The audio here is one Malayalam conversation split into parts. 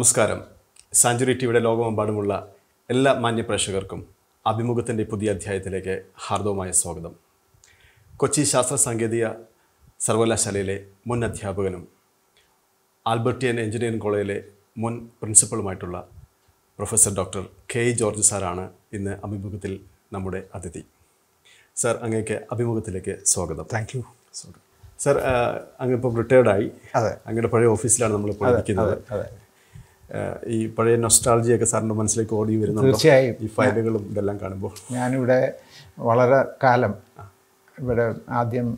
നമസ്കാരം സാഞ്ചുറി ടി വിയുടെ ലോകമെമ്പാടുമുള്ള എല്ലാ മാന്യ പ്രേക്ഷകർക്കും അഭിമുഖത്തിൻ്റെ പുതിയ അധ്യായത്തിലേക്ക് ഹാർദവമായ സ്വാഗതം കൊച്ചി ശാസ്ത്ര സാങ്കേതിക സർവകലാശാലയിലെ മുൻ അധ്യാപകനും ആൽബർട്ടിയൻ എഞ്ചിനീയറിംഗ് കോളേജിലെ മുൻ പ്രിൻസിപ്പളുമായിട്ടുള്ള പ്രൊഫസർ ഡോക്ടർ കെ ജോർജ് സാറാണ് ഇന്ന് അഭിമുഖത്തിൽ നമ്മുടെ അതിഥി സർ അങ്ങേക്ക് അഭിമുഖത്തിലേക്ക് സ്വാഗതം താങ്ക് യു സാർ അങ്ങ് ഇപ്പോൾ റിട്ടയർഡായി അങ്ങയുടെ പഴയ ഓഫീസിലാണ് നമ്മൾ പഠിക്കുന്നത് ഈ പഴയ നൊസ്റ്റാൾജിയൊക്കെ സാറിൻ്റെ മനസ്സിലേക്ക് ഓടി വരുന്നു തീർച്ചയായും ഈ ഫയലുകളും ഇതെല്ലാം കാണുമ്പോൾ ഞാനിവിടെ വളരെ കാലം ഇവിടെ ആദ്യം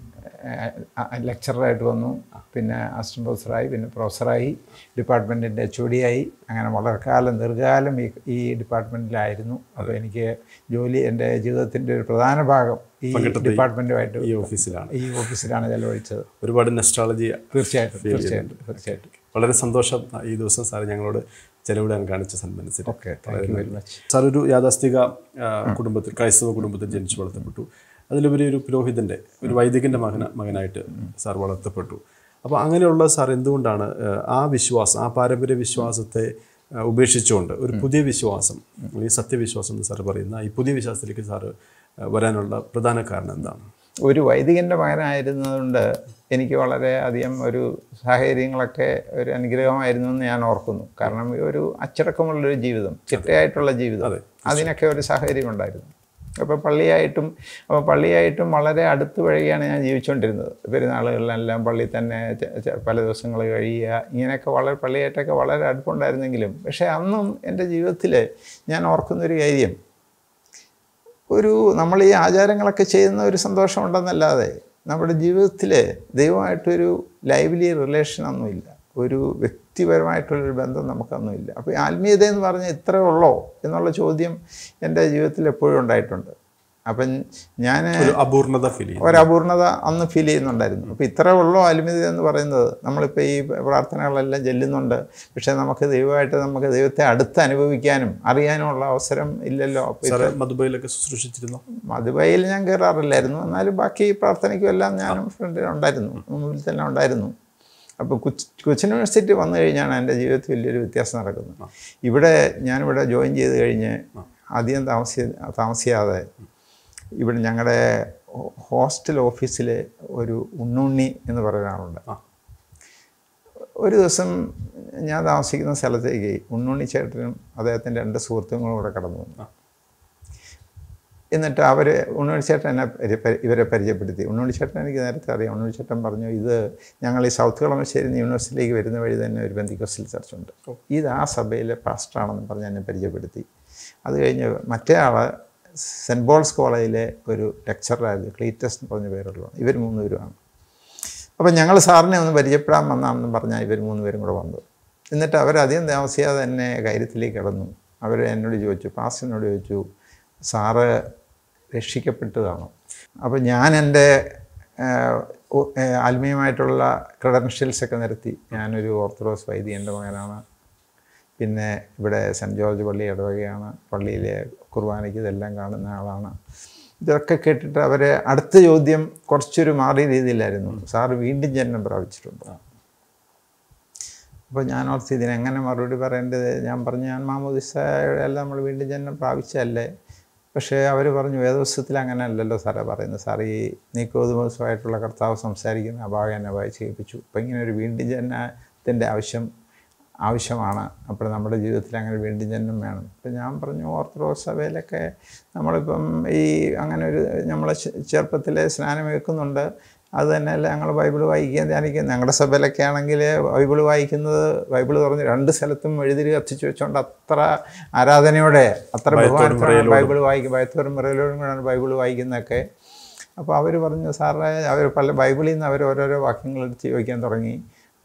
ലെക്ചറായിട്ട് വന്നു പിന്നെ അസിസ്റ്റന്റ് പ്രൊഫസറായി പിന്നെ പ്രൊഫസറായി ഡിപ്പാർട്ട്മെൻറ്റിൻ്റെ എച്ച് ഒ ഡി ആയി അങ്ങനെ വളരെ കാലം ദീർഘകാലം ഈ ഈ ഡിപ്പാർട്ട്മെൻറ്റിലായിരുന്നു അപ്പോൾ എനിക്ക് ജോലി എൻ്റെ ജീവിതത്തിൻ്റെ ഒരു പ്രധാന ഭാഗം ഈ ഡിപ്പാർട്ട്മെൻറ്റുമായിട്ട് ഈ ഓഫീസിലാണ് ഈ ഓഫീസിലാണ് ചെലവഴിച്ചത് ഒരുപാട് നെസ്ട്രോളജി തീർച്ചയായിട്ടും തീർച്ചയായിട്ടും തീർച്ചയായിട്ടും വളരെ സന്തോഷം ഈ ദിവസം സാർ ഞങ്ങളോട് ചെലവിടാൻ കാണിച്ച സന്മനസ്സിൽ ഓക്കെ സാർ ഒരു യാഥാസ്ഥിക കുടുംബത്തിൽ ക്രൈസ്തവ കുടുംബത്തിൽ ജനിച്ചു വളർത്തപ്പെട്ടു അതിലുപരി ഒരു പുരോഹിതൻ്റെ ഒരു വൈദികൻ്റെ മകന മകനായിട്ട് സാർ വളർത്തപ്പെട്ടു അപ്പോൾ അങ്ങനെയുള്ള സാർ എന്തുകൊണ്ടാണ് ആ വിശ്വാസം ആ പാരമ്പര്യ വിശ്വാസത്തെ ഉപേക്ഷിച്ചുകൊണ്ട് ഒരു പുതിയ വിശ്വാസം ഈ സത്യവിശ്വാസം എന്ന് സാർ പറയുന്ന ഈ പുതിയ വിശ്വാസത്തിലേക്ക് സാറ് വരാനുള്ള പ്രധാന കാരണം എന്താണ് ഒരു വൈദികൻ്റെ മകനായിരുന്നതുകൊണ്ട് എനിക്ക് വളരെ അധികം ഒരു സാഹചര്യങ്ങളൊക്കെ ഒരു അനുഗ്രഹമായിരുന്നു എന്ന് ഞാൻ ഓർക്കുന്നു കാരണം ഒരു അച്ചടക്കമുള്ളൊരു ജീവിതം ചിട്ടയായിട്ടുള്ള ജീവിതം അതിനൊക്കെ ഒരു സാഹചര്യം ഉണ്ടായിരുന്നു അപ്പോൾ പള്ളിയായിട്ടും അപ്പോൾ പള്ളിയായിട്ടും വളരെ അടുത്ത് വഴിയാണ് ഞാൻ ജീവിച്ചുകൊണ്ടിരുന്നത് പെരുന്നാളുകളിലെല്ലാം പള്ളി തന്നെ പല ദിവസങ്ങൾ കഴിയുക ഇങ്ങനെയൊക്കെ വളരെ പള്ളിയായിട്ടൊക്കെ വളരെ അടുപ്പമുണ്ടായിരുന്നെങ്കിലും പക്ഷേ അന്നും എൻ്റെ ജീവിതത്തിൽ ഞാൻ ഓർക്കുന്നൊരു കാര്യം ഒരു നമ്മൾ ഈ ആചാരങ്ങളൊക്കെ ചെയ്യുന്ന ഒരു സന്തോഷമുണ്ടെന്നല്ലാതെ നമ്മുടെ ജീവിതത്തിൽ ദൈവമായിട്ടൊരു ലൈവ്ലി റിലേഷനൊന്നുമില്ല ഒരു വ്യക്തിപരമായിട്ടുള്ളൊരു ബന്ധം നമുക്കൊന്നുമില്ല അപ്പോൾ ആത്മീയത എന്ന് പറഞ്ഞാൽ ഇത്രയുള്ളോ ഉള്ളോ എന്നുള്ള ചോദ്യം എൻ്റെ ജീവിതത്തിൽ എപ്പോഴും ഉണ്ടായിട്ടുണ്ട് അപ്പം ഞാൻ അപൂർണത ഫീൽ ഒരു അപൂർണത അന്ന് ഫീൽ ചെയ്യുന്നുണ്ടായിരുന്നു അപ്പോൾ ഇത്ര ഉള്ളോ അലുമിതി എന്ന് പറയുന്നത് നമ്മളിപ്പോൾ ഈ പ്രാർത്ഥനകളെല്ലാം ചെല്ലുന്നുണ്ട് പക്ഷേ നമുക്ക് ദൈവമായിട്ട് നമുക്ക് ദൈവത്തെ അടുത്ത് അനുഭവിക്കാനും അറിയാനും ഉള്ള അവസരം ഇല്ലല്ലോ മധുബൈയിലൊക്കെ ശുശ്രൂഷിച്ചിരുന്നു മധുബൈയിൽ ഞാൻ കയറാറില്ലായിരുന്നു എന്നാലും ബാക്കി പ്രാർത്ഥനയ്ക്കും എല്ലാം ഞാനും ഫ്രണ്ടിൽ ഉണ്ടായിരുന്നു മുമ്പിൽ തന്നെ ഉണ്ടായിരുന്നു അപ്പോൾ കൊച്ചി കൊച്ചി യൂണിവേഴ്സിറ്റി വന്നു കഴിഞ്ഞാണ് എൻ്റെ ജീവിതത്തിൽ വലിയൊരു വ്യത്യാസം നടക്കുന്നത് ഇവിടെ ഞാനിവിടെ ജോയിൻ ചെയ്ത് കഴിഞ്ഞ് ആദ്യം താമസി താമസിയാതെ ഇവിടെ ഞങ്ങളുടെ ഹോസ്റ്റൽ ഓഫീസിൽ ഒരു ഉണ്ണുണ്ണി എന്ന് പറയുന്ന ആളുണ്ട് ഒരു ദിവസം ഞാൻ താമസിക്കുന്ന സ്ഥലത്തേക്ക് ഉണ്ണുണ്ണി ചേട്ടനും അദ്ദേഹത്തിൻ്റെ രണ്ട് സുഹൃത്തുക്കളും കൂടെ കടന്നു വന്നു എന്നിട്ട് അവർ ചേട്ടൻ എന്നെ ഇവരെ പരിചയപ്പെടുത്തി ഉണ്ണുണ്ണി ചേട്ടൻ എനിക്ക് നേരത്തെ അറിയാം ചേട്ടൻ പറഞ്ഞു ഇത് ഞങ്ങൾ ഈ സൗത്ത് കളമശ്ശേരി യൂണിവേഴ്സിറ്റിയിലേക്ക് വരുന്ന വഴി തന്നെ ഒരു ബന്ധിക്കോസ്റ്റൽ ചർച്ച ഉണ്ട് ഇത് ആ സഭയിലെ പാസ്റ്റാണെന്ന് പറഞ്ഞ് എന്നെ പരിചയപ്പെടുത്തി അത് കഴിഞ്ഞ് മറ്റേ ആൾ സെൻറ്റ് പോൾസ് കോളേജിലെ ഒരു ലെക്ചറായിരുന്നു ക്ലീറ്റസ് എന്ന് പറഞ്ഞ പേരുള്ള ഇവർ മൂന്നുപേരുമാണ് അപ്പോൾ ഞങ്ങൾ സാറിനെ ഒന്ന് പരിചയപ്പെടാൻ വന്നാണെന്ന് പറഞ്ഞാൽ ഇവർ പേരും കൂടെ വന്നു എന്നിട്ട് അവരധികം താമസിയാതെ തന്നെ കാര്യത്തിലേക്ക് കിടന്നു അവർ എന്നോട് ചോദിച്ചു പാസ്റ്റിനോട് ചോദിച്ചു സാറ് രക്ഷിക്കപ്പെട്ടതാണോ അപ്പോൾ ഞാൻ എൻ്റെ ആത്മീയമായിട്ടുള്ള ക്രെഡൻഷ്യൽസൊക്കെ നിരത്തി ഞാനൊരു ഓർത്തഡോക്സ് വൈദികൻ്റെ മകനാണ് പിന്നെ ഇവിടെ സെൻറ്റ് ജോർജ് പള്ളി ഇടവകയാണ് പള്ളിയിലെ കുർബാനയ്ക്ക് ഇതെല്ലാം കാണുന്ന ആളാണ് ഇതൊക്കെ കേട്ടിട്ട് അവരെ അടുത്ത ചോദ്യം കുറച്ചൊരു മാറിയ രീതിയിലായിരുന്നു സാർ വീണ്ടും ജന്മം പ്രാപിച്ചിട്ടുണ്ട് അപ്പോൾ ഞാൻ ഓർത്ത് ഇതിനെങ്ങനെ മറുപടി പറയേണ്ടത് ഞാൻ പറഞ്ഞു ഞാൻ മാമോദിസയുടെ എല്ലാം നമ്മൾ വീണ്ടും ജന്മം പ്രാപിച്ചതല്ലേ പക്ഷേ അവർ പറഞ്ഞു ദിവസത്തിൽ അങ്ങനെ അല്ലല്ലോ സാറേ പറയുന്നത് സാർ ഈ നീക്കോതുമസമായിട്ടുള്ള കർത്താവ് സംസാരിക്കുന്ന അഭാഗനെ വായിച്ച് കേൾപ്പിച്ചു അപ്പോൾ ഇങ്ങനെ ഒരു വീണ്ടും ജനനത്തിൻ്റെ ആവശ്യം ആവശ്യമാണ് അപ്പോൾ നമ്മുടെ ജീവിതത്തിൽ അങ്ങനെ വീണ്ടും ജന്മം വേണം അപ്പം ഞാൻ പറഞ്ഞു ഓർത്തഡോക്സ് സഭയിലൊക്കെ നമ്മളിപ്പം ഈ അങ്ങനെ ഒരു നമ്മളെ ചെറുപ്പത്തിലെ സ്നാനം വെക്കുന്നുണ്ട് അത് തന്നെയല്ല ഞങ്ങൾ ബൈബിൾ വായിക്കുകയും ധ്യാനിക്കുകയും ഞങ്ങളുടെ സഭയിലൊക്കെ ആണെങ്കിൽ ബൈബിൾ വായിക്കുന്നത് ബൈബിൾ തുറന്ന് രണ്ട് സ്ഥലത്തും എഴുതിരി കത്തിച്ച് വെച്ചുകൊണ്ട് അത്ര ആരാധനയോടെ അത്ര ബഹുമാനത്തോടെ ബൈബിൾ വായിക്കും ഭയത്തോറും മുറയിലോടും കൂടെയാണ് ബൈബിൾ വായിക്കുന്നതൊക്കെ അപ്പോൾ അവർ പറഞ്ഞു സാറേ അവർ പല ബൈബിളിൽ നിന്ന് അവർ ഓരോരോ വാക്യങ്ങൾ എടുത്ത് ചോദിക്കാൻ തുടങ്ങി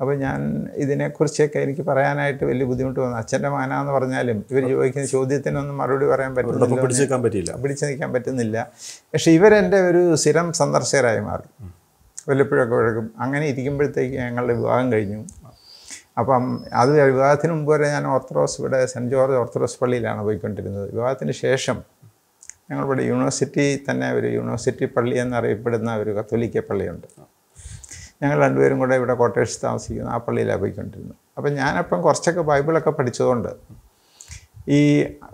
അപ്പോൾ ഞാൻ ഇതിനെക്കുറിച്ചൊക്കെ എനിക്ക് പറയാനായിട്ട് വലിയ ബുദ്ധിമുട്ട് വന്നു അച്ഛൻ്റെ മാന എന്ന് പറഞ്ഞാലും ഇവർ ചോദിക്കുന്ന ചോദ്യത്തിനൊന്നും മറുപടി പറയാൻ പറ്റില്ല പിടിച്ചു നിൽക്കാൻ പറ്റില്ല പിടിച്ചു നിൽക്കാൻ പറ്റുന്നില്ല പക്ഷേ ഇവരെൻ്റെ ഒരു സ്ഥിരം സന്ദർശകരായി മാറി വല്ലപ്പോഴൊക്കെ വഴക്കും അങ്ങനെ ഇരിക്കുമ്പോഴത്തേക്ക് ഞങ്ങളുടെ വിവാഹം കഴിഞ്ഞു അപ്പം അത് വിവാഹത്തിന് മുമ്പ് വരെ ഞാൻ ഓർത്തഡോക്സ് ഇവിടെ സെൻറ്റ് ജോർജ് ഓർത്തഡോക്സ് പള്ളിയിലാണ് പോയിക്കൊണ്ടിരുന്നത് വിവാഹത്തിന് ശേഷം ഞങ്ങളിവിടെ യൂണിവേഴ്സിറ്റി തന്നെ ഒരു യൂണിവേഴ്സിറ്റി പള്ളി എന്നറിയപ്പെടുന്ന ഒരു കത്തോലിക്ക പള്ളിയുണ്ട് ഞങ്ങൾ രണ്ടുപേരും കൂടെ ഇവിടെ കോട്ടേഴ്സ് താമസിക്കുന്നു ആ പള്ളിയിലാണ് പോയിക്കൊണ്ടിരുന്നത് അപ്പം ഞാനപ്പം കുറച്ചൊക്കെ ബൈബിളൊക്കെ പഠിച്ചതുകൊണ്ട് ഈ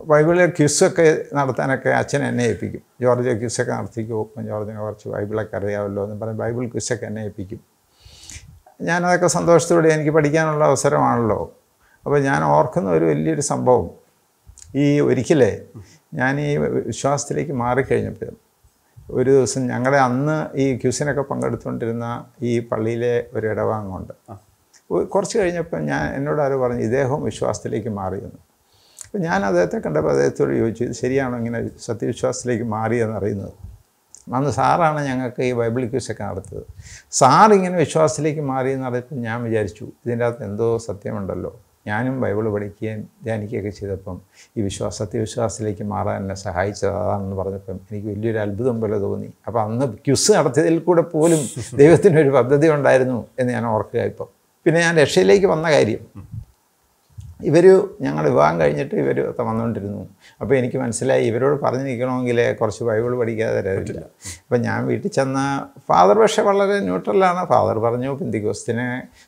ബൈബിളിലെ ക്യൂസൊക്കെ നടത്താനൊക്കെ അച്ഛൻ എന്നെ ഏൽപ്പിക്കും ജോർജ് ക്യൂസൊക്കെ നടത്തിക്കും ഒപ്പം ജോർജിനെ കുറച്ച് ബൈബിളൊക്കെ അറിയാമല്ലോ എന്ന് പറഞ്ഞ് ബൈബിൾ ക്യൂസൊക്കെ എന്നെ ഏൽപ്പിക്കും ഞാനതൊക്കെ സന്തോഷത്തോടെ എനിക്ക് പഠിക്കാനുള്ള അവസരമാണല്ലോ അപ്പോൾ ഞാൻ ഓർക്കുന്ന ഒരു വലിയൊരു സംഭവം ഈ ഒരിക്കലേ ഞാൻ ഈ വിശ്വാസത്തിലേക്ക് മാറിക്കഴിഞ്ഞപ്പോഴും ഒരു ദിവസം ഞങ്ങളെ അന്ന് ഈ ക്യൂസിനൊക്കെ പങ്കെടുത്തുകൊണ്ടിരുന്ന ഈ പള്ളിയിലെ ഒരു ഇടവാങ്ങുണ്ട് കുറച്ച് കഴിഞ്ഞപ്പോൾ ഞാൻ എന്നോട് ആരും പറഞ്ഞു ഇദ്ദേഹവും വിശ്വാസത്തിലേക്ക് മാറിയെന്ന് അപ്പോൾ ഞാൻ അദ്ദേഹത്തെ കണ്ടപ്പോൾ അദ്ദേഹത്തോട് ചോദിച്ചു ഇത് ശരിയാണോ ഇങ്ങനെ സത്യവിശ്വാസത്തിലേക്ക് അറിയുന്നത് അന്ന് സാറാണ് ഞങ്ങൾക്ക് ഈ ബൈബിൾ ക്യൂസൊക്കെ നടത്തിയത് സാർ ഇങ്ങനെ വിശ്വാസത്തിലേക്ക് മാറിയെന്ന് അറിയപ്പോൾ ഞാൻ വിചാരിച്ചു ഇതിൻ്റെ അകത്ത് എന്തോ സത്യമുണ്ടല്ലോ ഞാനും ബൈബിൾ പഠിക്കുകയും ധ്യാനിക്കുകയൊക്കെ ചെയ്തപ്പം ഈ വിശ്വാസത്തെ വിശ്വാസത്തിലേക്ക് മാറാൻ എന്നെ സഹായിച്ചത് അതാണെന്ന് പറഞ്ഞപ്പം എനിക്ക് വലിയൊരു അത്ഭുതം പോലെ തോന്നി അപ്പോൾ അന്ന് ക്യുസ് നടത്തിയതിൽ കൂടെ പോലും ദൈവത്തിനൊരു പദ്ധതി ഉണ്ടായിരുന്നു എന്ന് ഞാൻ ഓർക്കുക ഇപ്പം പിന്നെ ഞാൻ രക്ഷയിലേക്ക് വന്ന കാര്യം ഇവർ ഞങ്ങൾ വിവാഹം കഴിഞ്ഞിട്ട് ഇവർ വന്നുകൊണ്ടിരുന്നു അപ്പോൾ എനിക്ക് മനസ്സിലായി ഇവരോട് പറഞ്ഞു നിൽക്കണമെങ്കിൽ കുറച്ച് ബൈബിൾ പഠിക്കാതെ തരാറില്ല അപ്പം ഞാൻ വീട്ടിൽ ചെന്ന ഫാദർ പക്ഷേ വളരെ ന്യൂട്രലാണ് ഫാദർ പറഞ്ഞു പിന്തികോസ്തിന്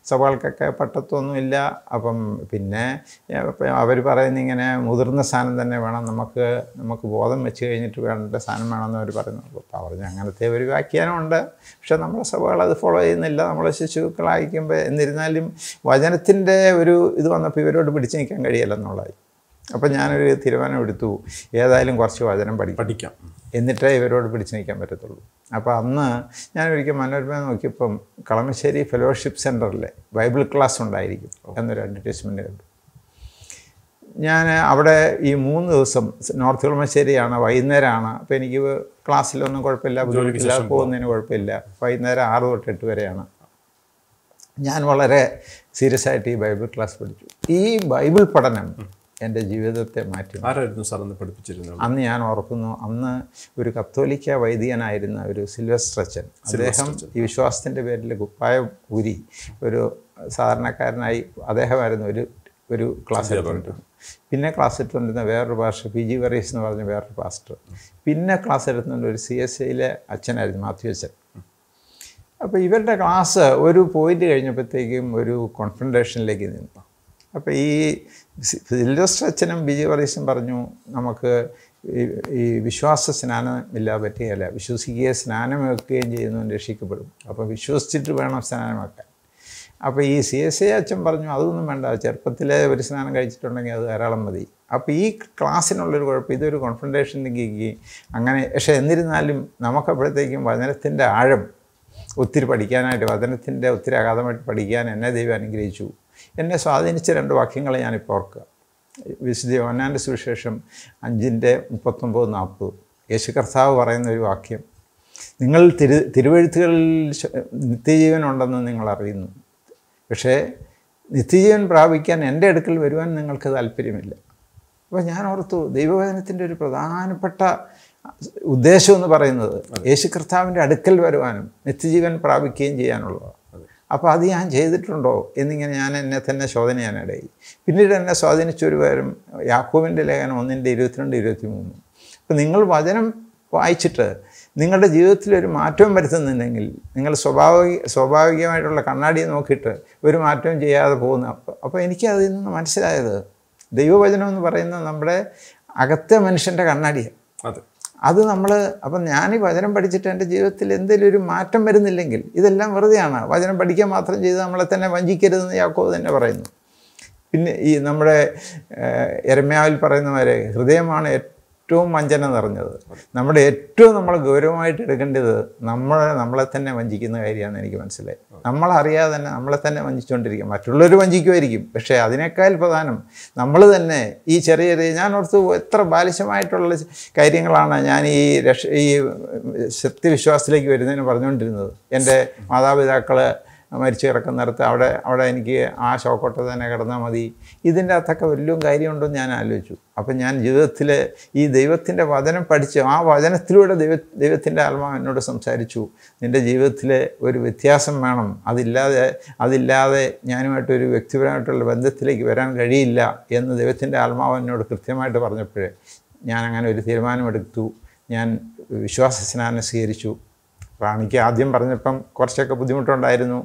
സവാൾക്കൊക്കെ പട്ടത്വമൊന്നുമില്ല അപ്പം പിന്നെ അവർ പറയുന്ന ഇങ്ങനെ മുതിർന്ന സ്ഥാനം തന്നെ വേണം നമുക്ക് നമുക്ക് ബോധം വെച്ച് കഴിഞ്ഞിട്ട് വേണ്ട സാധനം വേണമെന്ന് അവർ പറയുന്നു അപ്പോൾ പറഞ്ഞു അങ്ങനത്തെ ഒരു വ്യാഖ്യാനമുണ്ട് പക്ഷേ നമ്മുടെ സഭകൾ അത് ഫോളോ ചെയ്യുന്നില്ല നമ്മളെ ശിശുക്കളായിരിക്കുമ്പോൾ എന്നിരുന്നാലും വചനത്തിൻ്റെ ഒരു ഇത് വന്നപ്പോൾ ഇവരോട് പിടിച്ചു നിൽക്കാൻ കഴിയില്ലെന്നുള്ളതായി അപ്പം ഞാനൊരു തീരുമാനം എടുത്തു ഏതായാലും കുറച്ച് വചനം പഠി പഠിക്കാം എന്നിട്ടേ ഇവരോട് പിടിച്ചു നിൽക്കാൻ പറ്റത്തുള്ളൂ അപ്പോൾ അന്ന് ഞാൻ ഒരിക്കൽ മനോരമ നോക്കിയപ്പം കളമശ്ശേരി ഫെലോഷിപ്പ് സെൻറ്ററിലെ ബൈബിൾ ക്ലാസ് ഉണ്ടായിരിക്കും എന്നൊരു അഡ്വർടൈസ്മെൻ്റ് കണ്ടു ഞാൻ അവിടെ ഈ മൂന്ന് ദിവസം നോർത്ത് കളമശ്ശേരിയാണ് വൈകുന്നേരമാണ് അപ്പോൾ എനിക്ക് ക്ലാസ്സിലൊന്നും കുഴപ്പമില്ല ബുദ്ധിമുട്ടില്ല പോകുന്നതിന് കുഴപ്പമില്ല വൈകുന്നേരം ആറ് തൊട്ട് എട്ട് വരെയാണ് ഞാൻ വളരെ സീരിയസ് ആയിട്ട് ഈ ബൈബിൾ ക്ലാസ് പഠിച്ചു ഈ ബൈബിൾ പഠനം എൻ്റെ ജീവിതത്തെ മാറ്റി ആരായിരുന്നു സാർ പഠിപ്പിച്ചിരുന്നത് അന്ന് ഞാൻ ഓർക്കുന്നു അന്ന് ഒരു കത്തോലിക്ക വൈദികനായിരുന്ന ഒരു സ്ട്രച്ചൻ അദ്ദേഹം ഈ വിശ്വാസത്തിൻ്റെ പേരിൽ കുപ്പായ ഉരി ഒരു സാധാരണക്കാരനായി അദ്ദേഹമായിരുന്നു ഒരു ഒരു ക്ലാസ് എടുത്തിട്ടുണ്ട് പിന്നെ ക്ലാസ് എടുത്തുകൊണ്ടിരുന്ന വേറൊരു പാസ്റ്റർ പി ജി വറീസ് എന്ന് പറഞ്ഞ വേറൊരു പാസ്റ്റർ പിന്നെ ക്ലാസ് എടുത്തുകൊണ്ട് ഒരു സി എസ് ഐയിലെ അച്ഛനായിരുന്നു മാത്യു അച്ഛൻ അപ്പോൾ ഇവരുടെ ക്ലാസ് ഒരു പോയിന്റ് കഴിഞ്ഞപ്പോഴത്തേക്കും ഒരു കോൺഫ്രണ്ടേഷനിലേക്ക് നിന്നു അപ്പോൾ ഈ സിൽവസ്റ്റർ അച്ഛനും ബിജി പറീസും പറഞ്ഞു നമുക്ക് ഈ വിശ്വാസ സ്നാനമില്ലാതെ പറ്റുകയല്ല വിശ്വസിക്കുകയെ സ്നാനം വെക്കുകയും ചെയ്യുന്നു രക്ഷിക്കപ്പെടും അപ്പോൾ വിശ്വസിച്ചിട്ട് വേണം സ്നാനം വെക്കാൻ അപ്പോൾ ഈ സി എസ് എ അച്ഛൻ പറഞ്ഞു അതൊന്നും വേണ്ട ചെറുപ്പത്തിലെ ഒരു സ്നാനം കഴിച്ചിട്ടുണ്ടെങ്കിൽ അത് ധാരാളം മതി അപ്പോൾ ഈ ക്ലാസ്സിനുള്ളൊരു കുഴപ്പം ഇതൊരു കോൺഫ്രണ്ടേഷനിലേക്ക് അങ്ങനെ പക്ഷേ എന്നിരുന്നാലും നമുക്കപ്പോഴത്തേക്കും വചനത്തിൻ്റെ ആഴം ഒത്തിരി പഠിക്കാനായിട്ട് വചനത്തിൻ്റെ ഒത്തിരി അഗാധമായിട്ട് പഠിക്കാൻ എന്നെ ദൈവം അനുഗ്രഹിച്ചു എന്നെ സ്വാധീനിച്ച രണ്ട് വാക്യങ്ങളെ ഞാനിപ്പോൾ ഓർക്കുക വിശുദ്ധ യോനാൻ്റെ സുവിശേഷം അഞ്ചിൻ്റെ മുപ്പത്തൊമ്പത് നാൽപ്പത് യേശു കർത്താവ് പറയുന്ന ഒരു വാക്യം നിങ്ങൾ തിരു തിരുവഴുത്തുകളിൽ നിത്യജീവൻ ഉണ്ടെന്ന് നിങ്ങൾ അറിയുന്നു പക്ഷേ നിത്യജീവൻ പ്രാപിക്കാൻ എൻ്റെ അടുക്കൽ വരുവാൻ നിങ്ങൾക്ക് താല്പര്യമില്ല അപ്പോൾ ഞാൻ ഓർത്തു ദൈവവചനത്തിൻ്റെ ഒരു പ്രധാനപ്പെട്ട ഉദ്ദേശം എന്ന് പറയുന്നത് യേശു കർത്താവിൻ്റെ അടുക്കൽ വരുവാനും നിത്യജീവൻ പ്രാപിക്കുകയും ചെയ്യാനുള്ളതാണ് അപ്പോൾ അത് ഞാൻ ചെയ്തിട്ടുണ്ടോ എന്നിങ്ങനെ ഞാൻ എന്നെ തന്നെ ശോധന പിന്നീട് എന്നെ സ്വാധീനിച്ചൊരു ഒരു പേരും യാക്കൂബിൻ്റെ ലേഖനം ഒന്നിൻ്റെ ഇരുപത്തിരണ്ട് ഇരുപത്തി മൂന്ന് അപ്പോൾ നിങ്ങൾ വചനം വായിച്ചിട്ട് നിങ്ങളുടെ ജീവിതത്തിൽ ഒരു മാറ്റവും വരുത്തുന്നുണ്ടെങ്കിൽ നിങ്ങൾ സ്വാഭാവിക സ്വാഭാവികമായിട്ടുള്ള കണ്ണാടി നോക്കിയിട്ട് ഒരു മാറ്റവും ചെയ്യാതെ പോകുന്ന അപ്പോൾ എനിക്കതിൽ നിന്ന് മനസ്സിലായത് ദൈവവചനം എന്ന് പറയുന്നത് നമ്മുടെ അകത്തെ മനുഷ്യൻ്റെ കണ്ണാടിയാണ് അതെ അത് നമ്മൾ അപ്പം ഞാൻ ഈ വചനം പഠിച്ചിട്ട് എൻ്റെ ജീവിതത്തിൽ എന്തെങ്കിലും ഒരു മാറ്റം വരുന്നില്ലെങ്കിൽ ഇതെല്ലാം വെറുതെയാണ് വചനം പഠിക്കാൻ മാത്രം ചെയ്ത് നമ്മളെ തന്നെ വഞ്ചിക്കരുതെന്ന് യാക്കോ തന്നെ പറയുന്നു പിന്നെ ഈ നമ്മുടെ എരമ്യാവിൽ പറയുന്നവരെ ഹൃദയമാണ് ഏറ്റവും ഏറ്റവും വഞ്ചന നിറഞ്ഞത് നമ്മുടെ ഏറ്റവും നമ്മൾ ഗൗരവമായിട്ട് എടുക്കേണ്ടത് നമ്മൾ നമ്മളെ തന്നെ വഞ്ചിക്കുന്ന കാര്യമാണ് എനിക്ക് മനസ്സിലായി നമ്മളറിയാതെ തന്നെ നമ്മളെ തന്നെ വഞ്ചിച്ചുകൊണ്ടിരിക്കും മറ്റുള്ളവർ വഞ്ചിക്കുമായിരിക്കും പക്ഷേ അതിനേക്കാൾ പ്രധാനം നമ്മൾ തന്നെ ഈ ചെറിയ ചെറിയ ഞാൻ ഓർത്ത് എത്ര ബാലിശമായിട്ടുള്ള കാര്യങ്ങളാണ് ഞാൻ ഈ രക്ഷ ഈ സത്യവിശ്വാസത്തിലേക്ക് വരുന്നതിന് പറഞ്ഞുകൊണ്ടിരുന്നത് എൻ്റെ മാതാപിതാക്കൾ മരിച്ചു കിടക്കുന്നിടത്ത് അവിടെ അവിടെ എനിക്ക് ആ ശോക്കോട്ട തന്നെ കിടന്നാൽ മതി ഇതിൻ്റെ അകത്തൊക്കെ വലിയ കാര്യമുണ്ടെന്ന് ഞാൻ ആലോചിച്ചു അപ്പം ഞാൻ ജീവിതത്തിൽ ഈ ദൈവത്തിൻ്റെ വചനം പഠിച്ചു ആ വചനത്തിലൂടെ ദൈവ ദൈവത്തിൻ്റെ ആത്മാവ് എന്നോട് സംസാരിച്ചു നിൻ്റെ ജീവിതത്തിൽ ഒരു വ്യത്യാസം വേണം അതില്ലാതെ അതില്ലാതെ ഞാനുമായിട്ടൊരു വ്യക്തിപരമായിട്ടുള്ള ബന്ധത്തിലേക്ക് വരാൻ കഴിയില്ല എന്ന് ദൈവത്തിൻ്റെ ആത്മാവ് എന്നോട് കൃത്യമായിട്ട് പറഞ്ഞപ്പോഴേ ഞാൻ അങ്ങനെ ഒരു തീരുമാനമെടുത്തു ഞാൻ വിശ്വാസ സ്നാനം സ്വീകരിച്ചു റാണിക്ക് ആദ്യം പറഞ്ഞപ്പം കുറച്ചൊക്കെ ബുദ്ധിമുട്ടുണ്ടായിരുന്നു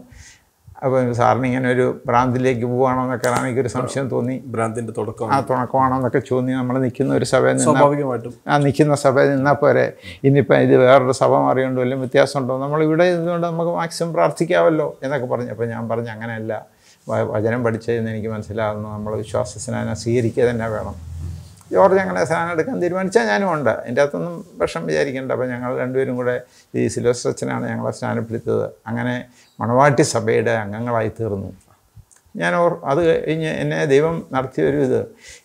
അപ്പോൾ സാറിന് ഇങ്ങനെ ഒരു ഭ്രാന്തിലേക്ക് പോകണോ എന്നൊക്കെ എനിക്കൊരു സംശയം തോന്നി ഭ്രാന്തിൻ്റെ തുടക്കം ആ തുടക്കമാണോ എന്നൊക്കെ ചോദി നമ്മൾ നിൽക്കുന്ന ഒരു സഭയിൽ നിന്ന് സ്വാഭാവികമായിട്ടും ആ നിൽക്കുന്ന സഭയിൽ നിന്നാൽ പോരെ ഇനിയിപ്പം ഇത് വേറൊരു സഭ മാറിയുണ്ടോ വ്യത്യാസം വ്യത്യാസമുണ്ടോ നമ്മൾ ഇവിടെ ഇരുന്നുകൊണ്ട് നമുക്ക് മാക്സിമം പ്രാർത്ഥിക്കാമല്ലോ എന്നൊക്കെ പറഞ്ഞു അപ്പോൾ ഞാൻ പറഞ്ഞു അങ്ങനെയല്ല വചനം പഠിച്ചതെന്ന് എനിക്ക് മനസ്സിലാകുന്നു നമ്മൾ വിശ്വാസ സ്നാനം സ്വീകരിക്കുക തന്നെ വേണം ജോർജ് അങ്ങനെ സ്നാനം എടുക്കാൻ തീരുമാനിച്ചാൽ ഞാനും ഉണ്ട് എൻ്റെ അകത്തൊന്നും വിഷം വിചാരിക്കേണ്ട അപ്പോൾ ഞങ്ങൾ രണ്ടുപേരും കൂടെ ഈ സിലോസച്ചനാണ് ഞങ്ങളെ സ്നാനപ്പെടുത്തത് അങ്ങനെ മണവാട്ടി സഭയുടെ അംഗങ്ങളായി തീർന്നു ഞാൻ ഓർ അത് കഴിഞ്ഞ് എന്നെ ദൈവം നടത്തിയൊരു ഇത്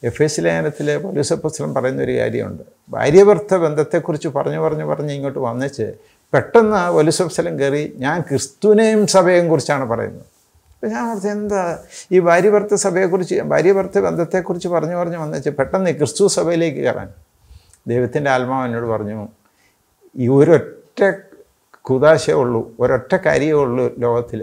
എഫ് എസ് ലേനത്തിലെ പോലീസ് പറയുന്ന ഒരു കാര്യമുണ്ട് ഭാര്യഭർത്ത ബന്ധത്തെക്കുറിച്ച് പറഞ്ഞു പറഞ്ഞു പറഞ്ഞ് ഇങ്ങോട്ട് വന്നിച്ച് പെട്ടെന്ന് വലുസപ്സലം കയറി ഞാൻ ക്രിസ്തുവിനെയും സഭയെയും കുറിച്ചാണ് പറയുന്നത് അപ്പം ഞാൻ പറഞ്ഞത് എന്താ ഈ ഭാര്യഭർത്ത സഭയെക്കുറിച്ച് ഭാര്യവർത്ത ബന്ധത്തെക്കുറിച്ച് പറഞ്ഞു പറഞ്ഞു വന്നേച്ച് പെട്ടെന്ന് ക്രിസ്തു സഭയിലേക്ക് കയറാൻ ദൈവത്തിൻ്റെ ആത്മാവ് എന്നോട് പറഞ്ഞു ഈ ഒരൊറ്റ കുതാശേ ഉള്ളൂ ഒരൊറ്റ കാര്യമേ ഉള്ളൂ ലോകത്തിൽ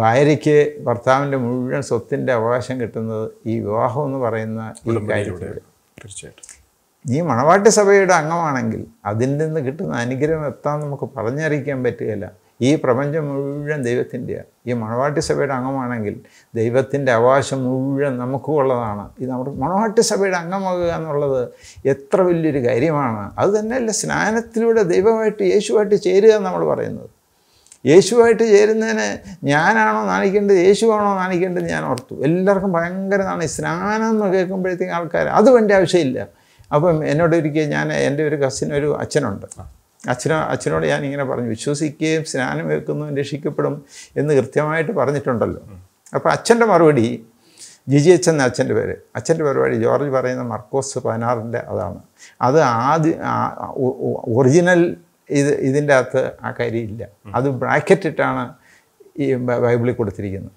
ഭാര്യയ്ക്ക് ഭർത്താവിൻ്റെ മുഴുവൻ സ്വത്തിൻ്റെ അവകാശം കിട്ടുന്നത് ഈ വിവാഹം എന്ന് പറയുന്ന ഈ കാര്യത്തിലൂടെ തീർച്ചയായിട്ടും നീ മണവാട്ടി സഭയുടെ അംഗമാണെങ്കിൽ അതിൽ നിന്ന് കിട്ടുന്ന അനുഗ്രഹം എത്താൻ നമുക്ക് പറഞ്ഞറിയിക്കാൻ പറ്റുകയില്ല ഈ പ്രപഞ്ചം മുഴുവൻ ദൈവത്തിൻ്റെയാണ് ഈ മണവാട്ടി സഭയുടെ അംഗമാണെങ്കിൽ ദൈവത്തിൻ്റെ അവകാശം മുഴുവൻ നമുക്കും ഉള്ളതാണ് ഇത് നമ്മുടെ മണവാട്ടി സഭയുടെ അംഗമാകുക എന്നുള്ളത് എത്ര വലിയൊരു കാര്യമാണ് അത് തന്നെയല്ല സ്നാനത്തിലൂടെ ദൈവമായിട്ട് യേശുവായിട്ട് ചേരുക എന്ന് നമ്മൾ പറയുന്നത് യേശുവായിട്ട് ചേരുന്നതിന് ഞാനാണോ നാണിക്കേണ്ടത് യേശുവാണോ നാണിക്കേണ്ടത് ഞാൻ ഓർത്തു എല്ലാവർക്കും ഭയങ്കര നാണ് സ്നാനം എന്ന് കേൾക്കുമ്പോഴത്തേക്കും ആൾക്കാർ അത് വേണ്ട ആവശ്യമില്ല അപ്പം എന്നോട് ഒരിക്കൽ ഞാൻ എൻ്റെ ഒരു കസിൻ ഒരു അച്ഛനുണ്ട് അച്ഛനോ അച്ഛനോട് ഞാൻ ഇങ്ങനെ പറഞ്ഞു വിശ്വസിക്കുകയും സ്നാനം വെക്കുന്നതും രക്ഷിക്കപ്പെടും എന്ന് കൃത്യമായിട്ട് പറഞ്ഞിട്ടുണ്ടല്ലോ അപ്പോൾ അച്ഛൻ്റെ മറുപടി ജിജി അച്ഛൻ എന്ന അച്ഛൻ്റെ പേര് അച്ഛൻ്റെ പരിപാടി ജോർജ് പറയുന്ന മർക്കോസ് പതിനാറിൻ്റെ അതാണ് അത് ആദ്യ ഒറിജിനൽ ഇത് ഇതിൻ്റെ അകത്ത് ആ കാര്യമില്ല അത് ബ്രാക്കറ്റിട്ടാണ് ഈ ബൈബിളിൽ കൊടുത്തിരിക്കുന്നത്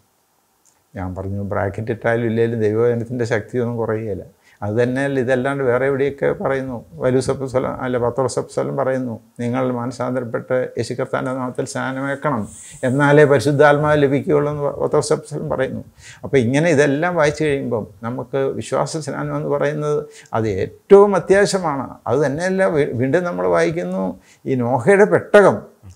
ഞാൻ പറഞ്ഞു ബ്രാക്കറ്റിട്ടാലും ഇല്ലെങ്കിലും ദൈവവചനത്തിൻ്റെ ശക്തിയൊന്നും കുറയുകയില്ല അത് തന്നെയല്ല ഇതല്ലാണ്ട് വേറെ എവിടെയൊക്കെ പറയുന്നു വലു സബ്സലം അല്ല പത്ര സബ്സലം പറയുന്നു നിങ്ങൾ മാനസാന്തരപ്പെട്ട് യശുകർത്താൻ്റെ നാമത്തിൽ സ്നാനം എന്നാലേ പരിശുദ്ധാത്മാവ് ലഭിക്കുകയുള്ളൂ എന്ന് പത്ര പറയുന്നു അപ്പോൾ ഇങ്ങനെ ഇതെല്ലാം വായിച്ചു കഴിയുമ്പം നമുക്ക് വിശ്വാസ സ്നാനം എന്ന് പറയുന്നത് അത് ഏറ്റവും അത്യാവശ്യമാണ് അത് തന്നെയല്ല വീണ്ടും നമ്മൾ വായിക്കുന്നു ഈ നോഹയുടെ പെട്ടകം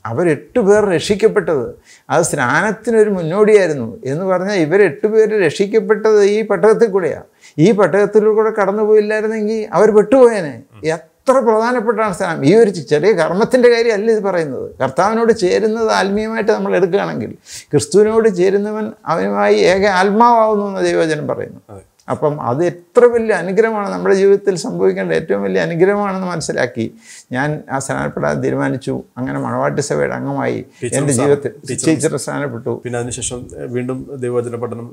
അവരെട്ട് പേർ രക്ഷിക്കപ്പെട്ടത് അത് സ്നാനത്തിനൊരു മുന്നോടിയായിരുന്നു എന്ന് പറഞ്ഞാൽ ഇവരെട്ട് പേര് രക്ഷിക്കപ്പെട്ടത് ഈ പട്ടകത്തിൽ കൂടെയാണ് ഈ പട്ടകത്തിൽ കൂടെ കടന്നുപോയില്ലായിരുന്നെങ്കിൽ അവർ പെട്ടുപോയേനെ എത്ര പ്രധാനപ്പെട്ടാണ് സ്നാനം ഈ ഒരു ചെറിയ കർമ്മത്തിൻ്റെ കാര്യമല്ല ഇത് പറയുന്നത് കർത്താവിനോട് ചേരുന്നത് ആത്മീയമായിട്ട് നമ്മൾ എടുക്കുകയാണെങ്കിൽ ക്രിസ്തുവിനോട് ചേരുന്നവൻ അവനുമായി ഏക ആത്മാവാകുന്നു എന്ന് ദൈവജനം പറയുന്നു അപ്പം അത് എത്ര വലിയ അനുഗ്രഹമാണ് നമ്മുടെ ജീവിതത്തിൽ സംഭവിക്കേണ്ട ഏറ്റവും വലിയ അനുഗ്രഹമാണെന്ന് മനസ്സിലാക്കി ഞാൻ ആ സ്ഥാനപ്പെടാൻ തീരുമാനിച്ചു അങ്ങനെ മണവാട്ടി സഭയുടെ അംഗമായി എൻ്റെ ജീവിതത്തിൽ ടീച്ചർ സ്ഥാനപ്പെട്ടു പിന്നെ അതിനുശേഷം വീണ്ടും ദൈവവചന പഠനം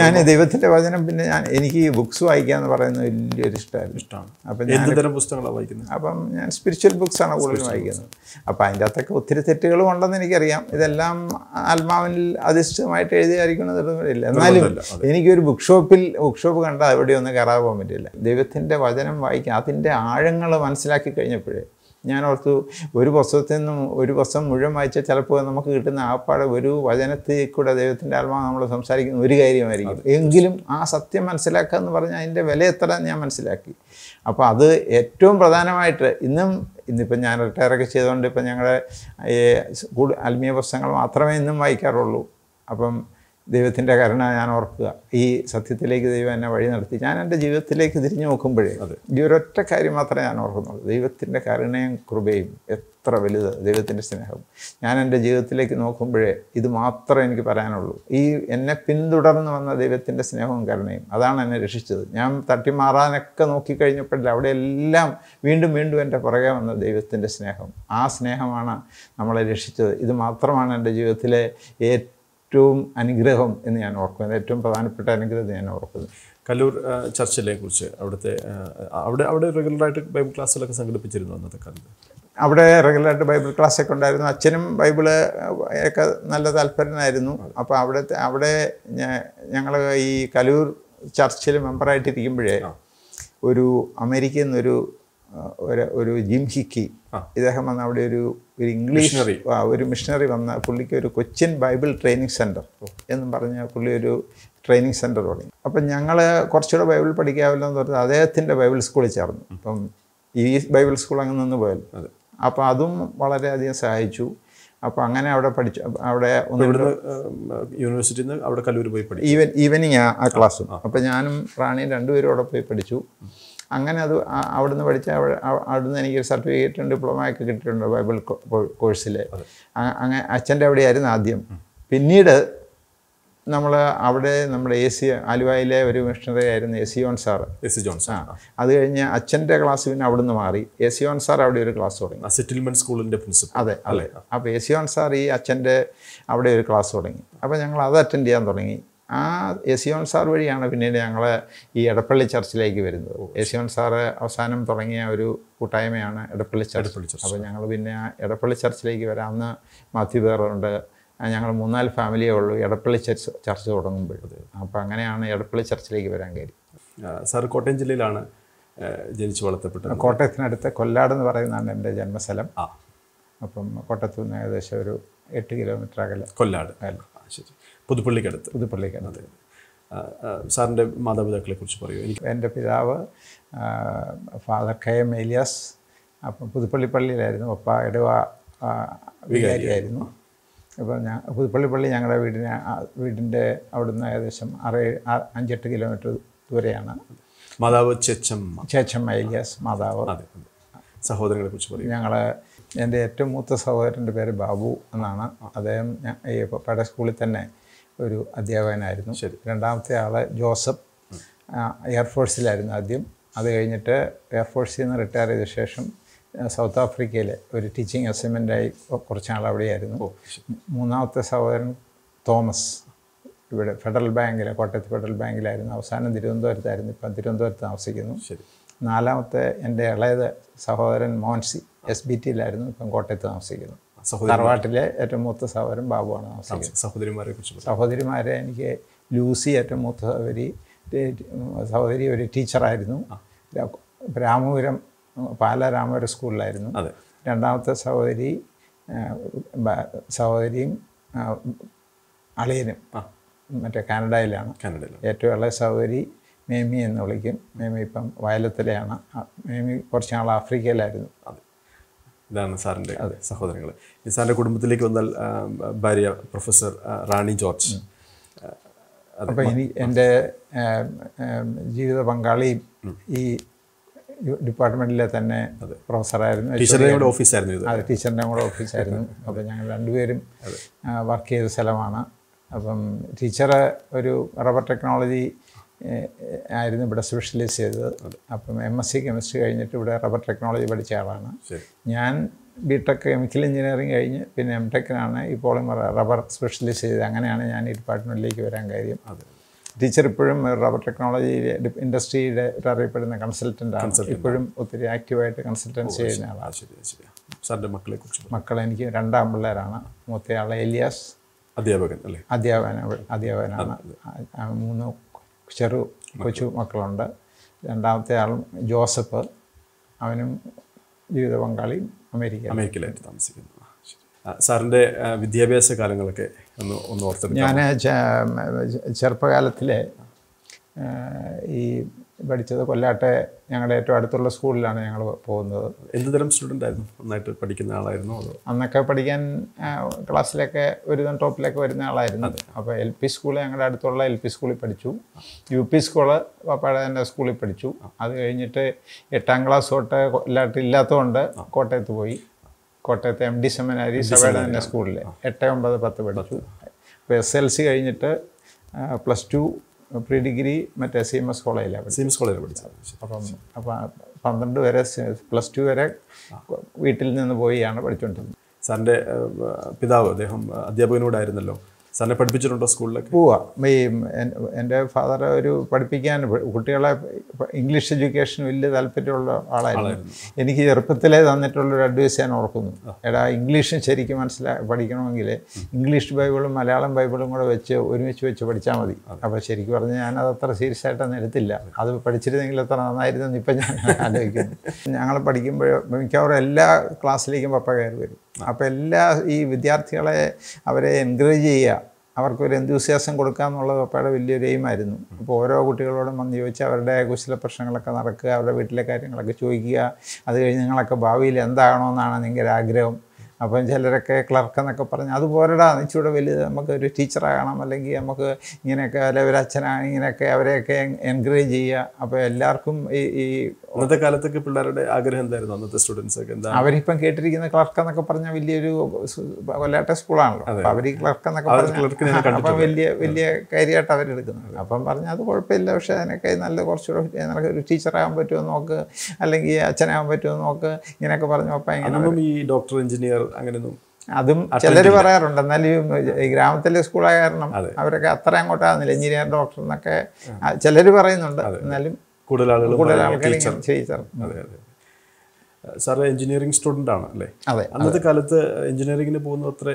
ഞാൻ ദൈവത്തിൻ്റെ വചനം പിന്നെ ഞാൻ എനിക്ക് ബുക്സ് വായിക്കുക എന്ന് പറയുന്നത് വലിയൊരു ഇഷ്ടമായിരുന്നു ഇഷ്ടമാണ് അപ്പം എന്തുതരം പുസ്തകങ്ങളാണ് വായിക്കുന്നത് അപ്പം ഞാൻ സ്പിരിച്വൽ ബുക്സാണ് കൂടുതലും വായിക്കുന്നത് അപ്പം അതിൻ്റെ അകത്തൊക്കെ ഒത്തിരി തെറ്റുകളും ഉണ്ടെന്ന് എനിക്കറിയാം ഇതെല്ലാം ആത്മാവിനിൽ അധിഷ്ഠിതമായിട്ട് എഴുതിയായിരിക്കണം എന്നാലും എനിക്കൊരു ബുക്ക് ഷോപ്പിൽ ബുക്ക്ഷോപ്പ് കണ്ട അവിടെ ഒന്ന് പോകാൻ പറ്റില്ല ദൈവത്തിൻ്റെ വചനം വായിക്കുക അതിൻ്റെ ആഴങ്ങൾ മനസ്സിലാക്കി കഴിഞ്ഞപ്പോഴേ ഞാൻ ഓർത്തു ഒരു പുസ്തകത്തിൽ നിന്നും ഒരു പുസ്തകം മുഴുവൻ വായിച്ചാൽ ചിലപ്പോൾ നമുക്ക് കിട്ടുന്ന ആപ്പാട് ഒരു വചനത്തിൽ കൂടെ ദൈവത്തിൻ്റെ ആത്മാവ് നമ്മൾ സംസാരിക്കുന്ന ഒരു കാര്യമായിരിക്കും എങ്കിലും ആ സത്യം മനസ്സിലാക്കുക എന്ന് പറഞ്ഞാൽ അതിൻ്റെ വില എത്ര ഞാൻ മനസ്സിലാക്കി അപ്പോൾ അത് ഏറ്റവും പ്രധാനമായിട്ട് ഇന്നും ഇന്നിപ്പം ഞാൻ റിട്ടയറൊക്കെ ചെയ്തുകൊണ്ട് ഇപ്പം ഞങ്ങളുടെ ആത്മീയ പുസ്തകങ്ങൾ മാത്രമേ ഇന്നും വായിക്കാറുള്ളൂ അപ്പം ദൈവത്തിൻ്റെ കരുണ ഞാൻ ഓർക്കുക ഈ സത്യത്തിലേക്ക് ദൈവം എന്നെ വഴി നടത്തി ഞാൻ എൻ്റെ ജീവിതത്തിലേക്ക് തിരിഞ്ഞു നോക്കുമ്പോഴേ ഈ ഒരൊറ്റ കാര്യം മാത്രമേ ഞാൻ ഓർക്കുന്നുള്ളൂ ദൈവത്തിൻ്റെ കരുണയും കൃപയും എത്ര വലുത് ദൈവത്തിൻ്റെ സ്നേഹവും ഞാൻ എൻ്റെ ജീവിതത്തിലേക്ക് നോക്കുമ്പോഴേ ഇത് മാത്രമേ എനിക്ക് പറയാനുള്ളൂ ഈ എന്നെ പിന്തുടർന്ന് വന്ന ദൈവത്തിൻ്റെ സ്നേഹവും കരുണയും അതാണ് എന്നെ രക്ഷിച്ചത് ഞാൻ തട്ടിമാറാനൊക്കെ നോക്കിക്കഴിഞ്ഞപ്പോഴില്ല അവിടെ എല്ലാം വീണ്ടും വീണ്ടും എൻ്റെ പുറകെ വന്ന ദൈവത്തിൻ്റെ സ്നേഹം ആ സ്നേഹമാണ് നമ്മളെ രക്ഷിച്ചത് ഇത് മാത്രമാണ് എൻ്റെ ജീവിതത്തിലെ ഏറ്റവും ഏറ്റവും അനുഗ്രഹം എന്ന് ഞാൻ ഓർക്കുന്നത് ഏറ്റവും പ്രധാനപ്പെട്ട അനുഗ്രഹം ഞാൻ ഓർക്കുന്നത് കല്ലൂർ ചർച്ചിലെ കുറിച്ച് അവിടുത്തെ അവിടെ അവിടെ റെഗുലറായിട്ട് ബൈബിൾ ക്ലാസ്സുകളൊക്കെ സംഘടിപ്പിച്ചിരുന്നു അന്നത്തെ കാലത്ത് അവിടെ റെഗുലറായിട്ട് ബൈബിൾ ക്ലാസ്സൊക്കെ ഉണ്ടായിരുന്നു അച്ഛനും ബൈബിള് ഒക്കെ നല്ല താല്പര്യനായിരുന്നു അപ്പോൾ അവിടുത്തെ അവിടെ ഞങ്ങൾ ഈ കലൂർ ചർച്ചിൽ മെമ്പറായിട്ടിരിക്കുമ്പോഴേ ഒരു അമേരിക്കയിൽ നിന്നൊരു ഒരു ഒരു ജിം ഹിക്കി ഇദ്ദേഹം വന്ന അവിടെ ഒരു ഒരു ഇംഗ്ലീഷ് ആ ഒരു മിഷണറി വന്ന പുള്ളിക്ക് ഒരു കൊച്ചിൻ ബൈബിൾ ട്രെയിനിങ് സെൻറ്റർ എന്നും പറഞ്ഞ പുള്ളി ഒരു ട്രെയിനിങ് സെൻറ്റർ തുടങ്ങി അപ്പം ഞങ്ങൾ കുറച്ചുകൂടെ ബൈബിൾ പഠിക്കാമല്ലോ എന്ന് പറഞ്ഞാൽ അദ്ദേഹത്തിൻ്റെ ബൈബിൾ സ്കൂളിൽ ചേർന്നു അപ്പം ഈ ബൈബിൾ സ്കൂൾ അങ്ങ് നിന്ന് പോയാലും അപ്പോൾ അതും വളരെയധികം സഹായിച്ചു അപ്പോൾ അങ്ങനെ അവിടെ പഠിച്ചു അവിടെ യൂണിവേഴ്സിറ്റിയിൽ നിന്ന് അവിടെ കല്ലൂർ പോയി പഠിച്ചു ഈവൻ ഈവനിങ് ആ ക്ലാസ്സും അപ്പോൾ ഞാനും റാണിയും രണ്ടുപേരും അവിടെ പോയി പഠിച്ചു അങ്ങനെ അത് അവിടെ നിന്ന് പഠിച്ച അവിടെ ഒരു എനിക്കൊരു സർട്ടിഫിക്കറ്റും ഒക്കെ കിട്ടിയിട്ടുണ്ട് ബൈബിൾ കോഴ്സിൽ അങ്ങനെ അച്ഛൻ്റെ അവിടെയായിരുന്നു ആദ്യം പിന്നീട് നമ്മൾ അവിടെ നമ്മുടെ എ സി ആലുവയിലെ ഒരു മിഷണറി ആയിരുന്നു എ സി ഓൺ sir A C John sir അത് കഴിഞ്ഞ് അച്ഛൻ്റെ ക്ലാസ് പിന്നെ അവിടെ നിന്ന് മാറി എ സി ഓൺ സാർ അവിടെ ഒരു ക്ലാസ് തുടങ്ങി സെറ്റിൽമെൻറ്റ് സ്കൂളിൻ്റെ പ്രിൻസിപ്പൽ അതെ അതെ അപ്പോൾ എ സി ഓൺ സാർ ഈ അച്ഛൻ്റെ അവിടെ ഒരു ക്ലാസ് തുടങ്ങി അപ്പോൾ ഞങ്ങൾ അത് അറ്റൻഡ് ചെയ്യാൻ തുടങ്ങി ആ യസിയോൻ സാർ വഴിയാണ് പിന്നീട് ഞങ്ങൾ ഈ എടപ്പള്ളി ചർച്ചിലേക്ക് വരുന്നത് യസിയോൻ സാറ് അവസാനം തുടങ്ങിയ ഒരു കൂട്ടായ്മയാണ് എടപ്പള്ളി ചർച്ച് അപ്പോൾ ഞങ്ങൾ പിന്നെ ആ എടപ്പള്ളി ചർച്ചിലേക്ക് വരാമെന്ന് മാത്യു പേറുണ്ട് ഞങ്ങൾ മൂന്നാല് ഫാമിലിയേ ഉള്ളൂ എടപ്പള്ളി ചർച്ച് ചർച്ച് തുടങ്ങുമ്പോഴത് അപ്പോൾ അങ്ങനെയാണ് എടപ്പള്ളി ചർച്ചിലേക്ക് വരാൻ കയറി സാർ കോട്ടയം ജില്ലയിലാണ് ജനിച്ചു വളർത്തപ്പെട്ടത് കോട്ടയത്തിനടുത്ത് കൊല്ലാട് എന്ന് പറയുന്നതാണ് എൻ്റെ ജന്മസ്ഥലം അപ്പം കോട്ടയത്തു നിന്ന് ഏകദേശം ഒരു എട്ട് കിലോമീറ്റർ അകലെ കൊല്ലാട് ശരി പുതുപ്പള്ളിക്കടുത്ത് പുതുപ്പള്ളിക്കടുത്ത് സാറിൻ്റെ മാതാപിതാക്കളെ കുറിച്ച് പറയൂ എനിക്ക് എൻ്റെ പിതാവ് ഫാദർ കെ എം ഏലിയാസ് അപ്പം പുതുപ്പള്ളി പള്ളിയിലായിരുന്നു ഒപ്പ ഇടവ വികാരിയായിരുന്നു അപ്പോൾ ഞാൻ പുതുപ്പള്ളി പള്ളി ഞങ്ങളുടെ വീടിന് വീടിൻ്റെ അവിടുന്ന് ഏകദേശം ആറ് അഞ്ചെട്ട് കിലോമീറ്റർ ദൂരെയാണ് മാതാവ് ചേച്ചമ്മ ചേച്ചമ്മ ഏലിയാസ് മാതാവ് സഹോദരങ്ങളെ കുറിച്ച് പറയും ഞങ്ങൾ എൻ്റെ ഏറ്റവും മൂത്ത സഹോദരൻ്റെ പേര് ബാബു എന്നാണ് അദ്ദേഹം ഞാൻ ഈ പട സ്കൂളിൽ തന്നെ ഒരു അധ്യാപകനായിരുന്നു രണ്ടാമത്തെ ആൾ ജോസഫ് എയർഫോഴ്സിലായിരുന്നു ആദ്യം അത് കഴിഞ്ഞിട്ട് എയർഫോഴ്സിൽ നിന്ന് റിട്ടയർ ചെയ്ത ശേഷം സൗത്ത് ആഫ്രിക്കയിലെ ഒരു ടീച്ചിങ് അസൈൻമെൻറ്റായി കുറച്ച് നാൾ അവിടെയായിരുന്നു മൂന്നാമത്തെ സഹോദരൻ തോമസ് ഇവിടെ ഫെഡറൽ ബാങ്കിലെ കോട്ടയത്ത് ഫെഡറൽ ബാങ്കിലായിരുന്നു അവസാനം തിരുവനന്തപുരത്തായിരുന്നു ഇപ്പം തിരുവനന്തപുരത്ത് താമസിക്കുന്നു നാലാമത്തെ എൻ്റെ ഇളയത് സഹോദരൻ മോൻസി എസ് ബി ടിയിലായിരുന്നു ഇപ്പം കോട്ടയത്ത് താമസിക്കുന്നു തറവാട്ടിലെ ഏറ്റവും മൂത്ത സഹോദരൻ ബാബുവാണ് സഹോദരിമാരെ കുറിച്ച് സഹോദരിമാരെ എനിക്ക് ലൂസി ഏറ്റവും മൂത്ത സഹോദരി സഹോദരി ഒരു ടീച്ചറായിരുന്നു രാമപുരം പാല രാമപുരം സ്കൂളിലായിരുന്നു രണ്ടാമത്തെ സഹോദരി സഹോദരിയും അളിയനും മറ്റേ കാനഡയിലാണ് ഏറ്റവും ഇളയ സഹോദരി മേമി എന്ന് വിളിക്കും മേമി ഇപ്പം വയലത്തിലെയാണ് മേമി കുറച്ച് നാൾ ആഫ്രിക്കയിലായിരുന്നു ഇതാണ് സാറിൻ്റെ സഹോദരങ്ങൾ നിസാറിൻ്റെ കുടുംബത്തിലേക്ക് വന്നാൽ ഭാര്യ പ്രൊഫസർ റാണി ജോർജ് അപ്പം ഇനി എൻ്റെ ജീവിത പങ്കാളിയും ഈ ഡിപ്പാർട്ട്മെൻറ്റിലെ തന്നെ പ്രൊഫസറായിരുന്നു ടീച്ചറിൻ്റെ ഓഫീസായിരുന്നു ഇത് അതെ ടീച്ചറിൻ്റെ കൂടെ ഓഫീസായിരുന്നു അപ്പം ഞങ്ങൾ രണ്ടുപേരും വർക്ക് ചെയ്ത സ്ഥലമാണ് അപ്പം ടീച്ചറ് ഒരു റബ്ബർ ടെക്നോളജി ആയിരുന്നു ഇവിടെ സ്പെഷ്യലൈസ് ചെയ്തത് അപ്പം എം എസ് സി കെമിസ്ട്രി കഴിഞ്ഞിട്ട് ഇവിടെ റബ്ബർ ടെക്നോളജി പഠിച്ച ആളാണ് ഞാൻ ബി ടെക് കെമിക്കൽ എഞ്ചിനീയറിംഗ് കഴിഞ്ഞ് പിന്നെ എം ടെക്കിനാണ് ഈ റബ്ബർ സ്പെഷ്യലൈസ് ചെയ്തത് അങ്ങനെയാണ് ഞാൻ ഈ ഡിപ്പാർട്ട്മെൻറ്റിലേക്ക് വരാൻ കാര്യം ടീച്ചർ ഇപ്പോഴും റബ്ബർ ടെക്നോളജി ഇൻഡസ്ട്രിയുടെ അറിയപ്പെടുന്ന കൺസൾട്ടൻ്റാണ് ഇപ്പോഴും ഒത്തിരി ആക്റ്റീവായിട്ട് കൺസൾട്ടൻസ് ചെയ്യുന്ന ആളാണ് സാറിൻ്റെ മക്കളെ കുറിച്ച് മക്കൾ എനിക്ക് രണ്ടാം പിള്ളേരാണ് മൂത്തയാളെ എലിയാസ് അധ്യാപകൻ അല്ലേ അധ്യാപകൻ അധ്യാപകനാണ് മൂന്ന് ചെറു കൊച്ചു മക്കളുണ്ട് രണ്ടാമത്തെ ആളും ജോസഫ് അവനും ജീവിത പങ്കാളി അമേരിക്ക അമേരിക്കയിലായിട്ട് താമസിക്കുന്നു സാറിൻ്റെ വിദ്യാഭ്യാസ കാലങ്ങളൊക്കെ ഒന്ന് ഒന്ന് ഓർത്തെടുക്കാം ഞാൻ ചെറുപ്പകാലത്തിലെ ഈ പഠിച്ചത് കൊല്ലാട്ടെ ഞങ്ങളുടെ ഏറ്റവും അടുത്തുള്ള സ്കൂളിലാണ് ഞങ്ങൾ പോകുന്നത് എന്തുതരം സ്റ്റുഡൻ്റ് ആയിരുന്നു നന്നായിട്ട് പഠിക്കുന്ന ആളായിരുന്നു അതോ അന്നൊക്കെ പഠിക്കാൻ ക്ലാസ്സിലൊക്കെ ഒരുതം ടോപ്പിലേക്ക് വരുന്ന ആളായിരുന്നു അപ്പോൾ എൽ പി സ്കൂൾ ഞങ്ങളുടെ അടുത്തുള്ള എൽ പി സ്കൂളിൽ പഠിച്ചു യു പി സ്കൂള് പപ്പയുടെ തന്നെ സ്കൂളിൽ പഠിച്ചു അത് കഴിഞ്ഞിട്ട് എട്ടാം ക്ലാസ് തൊട്ട് കൊല്ലാട്ട് ഇല്ലാത്തതുകൊണ്ട് കോട്ടയത്ത് പോയി കോട്ടയത്തെ എം ഡി സെമിനാരി സഭയുടെ തന്നെ സ്കൂളിൽ എട്ട് ഒമ്പത് പത്ത് പഠിച്ചു അപ്പോൾ എസ് എൽ സി കഴിഞ്ഞിട്ട് പ്ലസ് ടു പ്രീ ഡിഗ്രി മറ്റേ സി എം എസ് കോളേജിലാണ് സി എം എസ് കോളേജിൽ പഠിച്ചത് അപ്പം അപ്പം പന്ത്രണ്ട് വരെ പ്ലസ് ടു വരെ വീട്ടിൽ നിന്ന് പോയിയാണ് പഠിച്ചുകൊണ്ടിരുന്നത് സാറിൻ്റെ പിതാവ് അദ്ദേഹം അധ്യാപകനോടായിരുന്നല്ലോ സാറിനെ പഠിപ്പിച്ചിട്ടുണ്ടോ സ്കൂളിലൊക്കെ പോവാ ഈ എൻ്റെ ഫാദർ ഒരു പഠിപ്പിക്കാൻ കുട്ടികളെ ഇംഗ്ലീഷ് എഡ്യൂക്കേഷൻ വലിയ താല്പര്യമുള്ള ആളായിരുന്നു എനിക്ക് ചെറുപ്പത്തിലേ തന്നിട്ടുള്ളൊരു അഡ്വൈസ് ഞാൻ ഓർക്കുന്നു എടാ ഇംഗ്ലീഷ് ശരിക്കും മനസ്സിലാ പഠിക്കണമെങ്കിൽ ഇംഗ്ലീഷ് ബൈബിളും മലയാളം ബൈബിളും കൂടെ വെച്ച് ഒരുമിച്ച് വെച്ച് പഠിച്ചാൽ മതി അപ്പോൾ ശരിക്കും പറഞ്ഞാൽ ഞാനത് അത്ര സീരിയസ് ആയിട്ടൊന്നും എടുത്തില്ല അത് പഠിച്ചിരുന്നെങ്കിൽ എത്ര നന്നായിരുന്നു ഇപ്പം ഞാൻ ആലോചിക്കുന്നു ഞങ്ങൾ പഠിക്കുമ്പോൾ മിക്കവാറും എല്ലാ ക്ലാസ്സിലേക്കും പപ്പ കയറി വരും അപ്പോൾ എല്ലാ ഈ വിദ്യാർത്ഥികളെ അവരെ എൻകറേജ് ചെയ്യുക അവർക്കൊരു എന്തുസിയാസം കൊടുക്കുക എന്നുള്ളത് പപ്പയുടെ വലിയൊരു എയിമായിരുന്നു അപ്പോൾ ഓരോ കുട്ടികളോടും വന്ന് ചോദിച്ചാൽ അവരുടെ കുശല പ്രശ്നങ്ങളൊക്കെ നടക്കുക അവരുടെ വീട്ടിലെ കാര്യങ്ങളൊക്കെ ചോദിക്കുക അത് കഴിഞ്ഞ് നിങ്ങളൊക്കെ ഭാവിയിൽ എന്താകണമെന്നാണ് നിങ്ങളുടെ ആഗ്രഹം അപ്പം ചിലരൊക്കെ ക്ലർക്ക് എന്നൊക്കെ പറഞ്ഞ് അത് പോരടാ ഇച്ചിരൂടെ വലുത് നമുക്ക് ഒരു ടീച്ചറാകണം അല്ലെങ്കിൽ നമുക്ക് ഇങ്ങനെയൊക്കെ അല്ലെ ഒരു അച്ഛനാണ് ഇങ്ങനെയൊക്കെ അവരെയൊക്കെ എൻകറേജ് ചെയ്യുക അപ്പോൾ എല്ലാവർക്കും ഈ ഈ അന്നത്തെ കാലത്തൊക്കെ പിള്ളേരുടെ ആഗ്രഹം എന്തായിരുന്നു അന്നത്തെ സ്റ്റുഡൻസ് ഒക്കെ എന്താ അവരിപ്പം കേട്ടിരിക്കുന്ന ക്ലർക്ക് എന്നൊക്കെ പറഞ്ഞാൽ വലിയൊരു കൊല്ലാട്ട സ്കൂളാണല്ലോ അപ്പം അവർ ഈ ക്ലർക്ക് എന്നൊക്കെ അപ്പം വലിയ വലിയ കാര്യമായിട്ട് അവരെടുക്കുന്നത് അപ്പം പറഞ്ഞാൽ അത് കുഴപ്പമില്ല പക്ഷേ അതിനൊക്കെ നല്ല കുറച്ചുകൂടെ ഒരു ടീച്ചറാകാൻ പറ്റുമോ നോക്ക് അല്ലെങ്കിൽ അച്ഛനാകാൻ പറ്റുമോ നോക്ക് ഇങ്ങനെയൊക്കെ പറഞ്ഞു അപ്പം ഇങ്ങനെ ഈ ഡോക്ടർ എഞ്ചിനീയർ അങ്ങനെയൊന്നും അതും ചിലർ പറയാറുണ്ട് എന്നാലും ഈ ഗ്രാമത്തിലെ സ്കൂളായ കാരണം അവരൊക്കെ അത്ര അങ്ങോട്ടാകുന്നില്ല എഞ്ചിനീയർ ഡോക്ടർ എന്നൊക്കെ ചിലർ പറയുന്നുണ്ട് എന്നാലും കൂടുതൽ ആളുകൾ ടീച്ചർ അതെ അതെ സാർ എഞ്ചിനീയറിംഗ് സ്റ്റുഡൻ്റ് ആണ് അല്ലേ അതെ അന്നത്തെ കാലത്ത് എഞ്ചിനീയറിംഗിന് പോകുന്ന അത്ര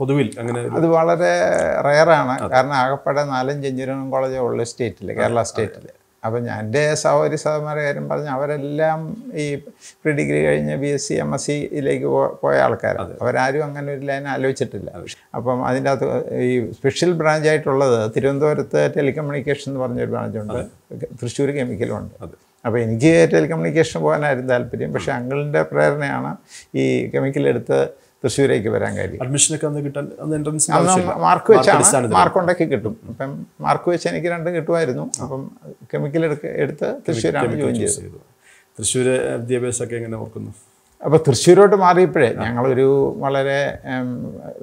പൊതുവിൽ അങ്ങനെ അത് വളരെ റയറാണ് കാരണം ആകപ്പാടെ നാലഞ്ച് എഞ്ചിനീയറിംഗ് കോളേജേ ഉള്ളൂ സ്റ്റേറ്റിൽ കേരള സ്റ്റേറ്റിൽ അപ്പം ഞാൻ എൻ്റെ സഹോദരി സഹോദരന്മാരും പറഞ്ഞു അവരെല്ലാം ഈ പ്രീ ഡിഗ്രി കഴിഞ്ഞ് B S C M S സിയിലേക്ക് പോയ ആൾക്കാരാണ് അവരാരും അങ്ങനെ ഒരു ലൈൻ ആലോചിച്ചിട്ടില്ല അപ്പം അതിൻ്റെ അകത്ത് ഈ സ്പെഷ്യൽ ബ്രാഞ്ചായിട്ടുള്ളത് ആയിട്ടുള്ളത് തിരുവനന്തപുരത്ത് ടെലികമ്മ്യൂണിക്കേഷൻ എന്ന് പറഞ്ഞൊരു ബ്രാഞ്ചുണ്ട് തൃശ്ശൂർ ഉണ്ട് അപ്പോൾ എനിക്ക് ടെലികമ്മ്യൂണിക്കേഷൻ പോകാനായിരുന്നു താല്പര്യം പക്ഷേ അങ്കിളിൻ്റെ പ്രേരണയാണ് ഈ കെമിക്കൽ തൃശ്ശൂരേക്ക് വരാൻ കാര്യം അഡ്മിഷനൊക്കെ അന്ന് കിട്ടാൻ എൻട്രൻസ് മാർക്ക് വെച്ചാണ് മാർക്കുണ്ടാക്കി കിട്ടും അപ്പം മാർക്ക് വെച്ച് എനിക്ക് രണ്ടും കിട്ടുമായിരുന്നു അപ്പം കെമിക്കൽ എടുക്ക എടുത്ത് തൃശ്ശൂരാണ് ജോയിൻ ചെയ്തത് തൃശ്ശൂർ വിദ്യാഭ്യാസമൊക്കെ എങ്ങനെ ഓർക്കുന്നു അപ്പോൾ തൃശ്ശൂരോട്ട് മാറിയപ്പോഴേ ഞങ്ങളൊരു വളരെ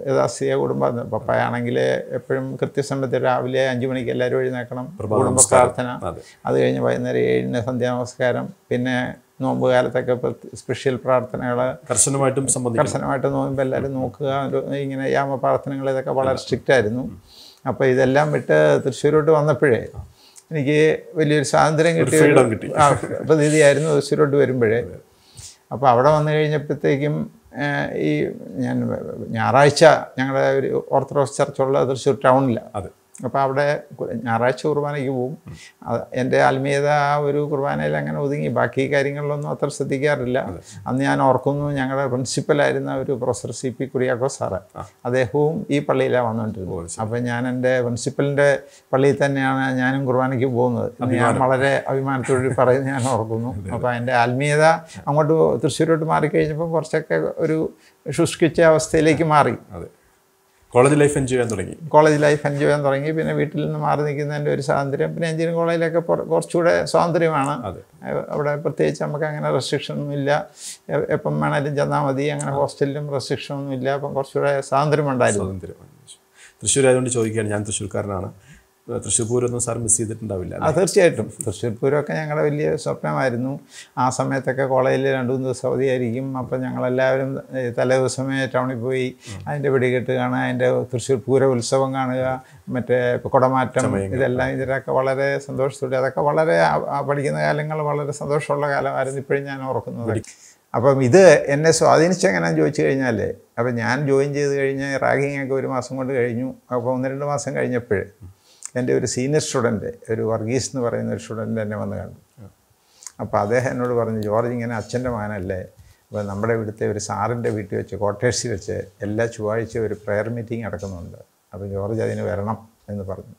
യഥാസ്ഥിയ കുടുംബം പപ്പയാണെങ്കിൽ എപ്പോഴും കൃത്യസമയത്ത് രാവിലെ അഞ്ചു മണിക്ക് എല്ലാവരും എഴുന്നേക്കണം കുടുംബ പ്രാർത്ഥന അത് കഴിഞ്ഞ് വൈകുന്നേരം ഏഴിന് നമസ്കാരം പിന്നെ നോമ്പ് കാലത്തൊക്കെ സ്പെഷ്യൽ പ്രാർത്ഥനകൾ കർശനമായിട്ടും കർശനമായിട്ട് നോമ്പ് എല്ലാവരും നോക്കുക ഇങ്ങനെ യാമ പ്രാർത്ഥനകൾ ഇതൊക്കെ വളരെ സ്ട്രിക്റ്റ് ആയിരുന്നു അപ്പോൾ ഇതെല്ലാം വിട്ട് തൃശ്ശൂരോട്ട് വന്നപ്പോഴേ എനിക്ക് വലിയൊരു സ്വാതന്ത്ര്യം കിട്ടി പ്രതീതിയായിരുന്നു തൃശ്ശൂരോട്ട് വരുമ്പോഴേ അപ്പോൾ അവിടെ വന്നു കഴിഞ്ഞപ്പോഴത്തേക്കും ഈ ഞാൻ ഞായറാഴ്ച ഞങ്ങളുടെ ഒരു ഓർത്തഡോക്സ് ചർച്ചുള്ള തൃശ്ശൂർ ടൗണിലാണ് അപ്പോൾ അവിടെ ഞായറാഴ്ച കുർബാനയ്ക്ക് പോവും എൻ്റെ ആത്മീയത ആ ഒരു കുർബാനയിൽ അങ്ങനെ ഒതുങ്ങി ബാക്കി കാര്യങ്ങളിലൊന്നും അത്ര ശ്രദ്ധിക്കാറില്ല അന്ന് ഞാൻ ഓർക്കുന്നു ഞങ്ങളുടെ പ്രിൻസിപ്പലായിരുന്ന ഒരു professor C P Kuriako sir അദ്ദേഹവും ഈ പള്ളിയിലാണ് വന്നുകൊണ്ടിരുന്നത് അപ്പോൾ ഞാൻ എൻ്റെ പ്രിൻസിപ്പലിൻ്റെ പള്ളിയിൽ തന്നെയാണ് ഞാനും കുർബാനയ്ക്ക് പോകുന്നത് ഞാൻ വളരെ അഭിമാനത്തോടെ പറയുന്നത് ഞാൻ ഓർക്കുന്നു അപ്പോൾ എൻ്റെ ആത്മീയത അങ്ങോട്ട് തൃശ്ശൂരോട്ട് മാറിക്കഴിഞ്ഞപ്പോൾ കുറച്ചൊക്കെ ഒരു ശുഷ്കിച്ച അവസ്ഥയിലേക്ക് മാറി കോളേജ് ലൈഫ് എൻജോയ് ചെയ്യാൻ തുടങ്ങി കോളേജ് ലൈഫ് എൻജോയ് ചെയ്യാൻ തുടങ്ങി പിന്നെ വീട്ടിൽ നിന്ന് മാറി നിൽക്കുന്നതിൻ്റെ ഒരു സ്വാതന്ത്ര്യം പിന്നെ എഞ്ചിനീയറിംഗ് കോളേജിലൊക്കെ കുറച്ചുകൂടെ സ്വാതന്ത്ര്യമാണ് അവിടെ പ്രത്യേകിച്ച് നമുക്ക് അങ്ങനെ റെസ്ട്രിക്ഷനൊന്നും ഇല്ല എപ്പം വേണമെങ്കിലും ചെന്നാൽ മതി അങ്ങനെ ഹോസ്റ്റലിലും റെസ്ട്രിക്ഷനൊന്നും ഇല്ല അപ്പം കുറച്ചുകൂടെ സ്വാതന്ത്ര്യം ഉണ്ടായിരുന്നു സ്വാതന്ത്ര്യം തൃശ്ശൂർ ആയതുകൊണ്ട് ചോദിക്കുകയാണ് ഞാൻ തൃശ്ശൂർക്കാരനാണ് തൃശ്ശൂർ പൂരമൊന്നും സാർ മിസ് ചെയ്തിട്ടുണ്ടാവില്ല ആ തീർച്ചയായിട്ടും തൃശ്ശൂർ പൂരമൊക്കെ ഞങ്ങളുടെ വലിയ സ്വപ്നമായിരുന്നു ആ സമയത്തൊക്കെ കോളേജിൽ രണ്ടു മൂന്ന് ദിവസം അവധിയായിരിക്കും അപ്പം ഞങ്ങളെല്ലാവരും തലേദിവസമേ ടൗണിൽ പോയി അതിൻ്റെ വെടികെട്ട് കാണുക അതിൻ്റെ തൃശ്ശൂർ പൂര ഉത്സവം കാണുക മറ്റേ കുടമാറ്റം ഇതെല്ലാം ഇതിലൊക്കെ വളരെ സന്തോഷത്തോടെ അതൊക്കെ വളരെ പഠിക്കുന്ന കാലങ്ങൾ വളരെ സന്തോഷമുള്ള കാലമായിരുന്നു ഇപ്പോഴും ഞാൻ ഓർക്കുന്നത് അപ്പം ഇത് എന്നെ സ്വാധീനിച്ചെങ്ങനെയാണെന്ന് ചോദിച്ചു കഴിഞ്ഞാൽ അപ്പം ഞാൻ ജോയിൻ ചെയ്ത് കഴിഞ്ഞാൽ റാഗിങ്ങൊക്കെ ഒരു മാസം കൊണ്ട് കഴിഞ്ഞു അപ്പോൾ ഒന്ന് രണ്ട് മാസം കഴിഞ്ഞപ്പോൾ എൻ്റെ ഒരു സീനിയർ സ്റ്റുഡൻറ്റ് ഒരു വർഗീസ് എന്ന് പറയുന്ന ഒരു സ്റ്റുഡൻറ്റ് എന്നെ വന്ന് കണ്ടു അപ്പോൾ അദ്ദേഹം എന്നോട് പറഞ്ഞു ജോർജ് ഇങ്ങനെ അച്ഛൻ്റെ മകനല്ലേ അപ്പോൾ നമ്മുടെ ഇവിടുത്തെ ഒരു സാറിൻ്റെ വീട്ടിൽ വെച്ച് ക്വാർട്ടേഴ്സിൽ വെച്ച് എല്ലാ ചൊവ്വാഴ്ച ഒരു പ്രെയർ മീറ്റിംഗ് നടക്കുന്നുണ്ട് അപ്പോൾ ജോർജ് അതിന് വരണം എന്ന് പറഞ്ഞു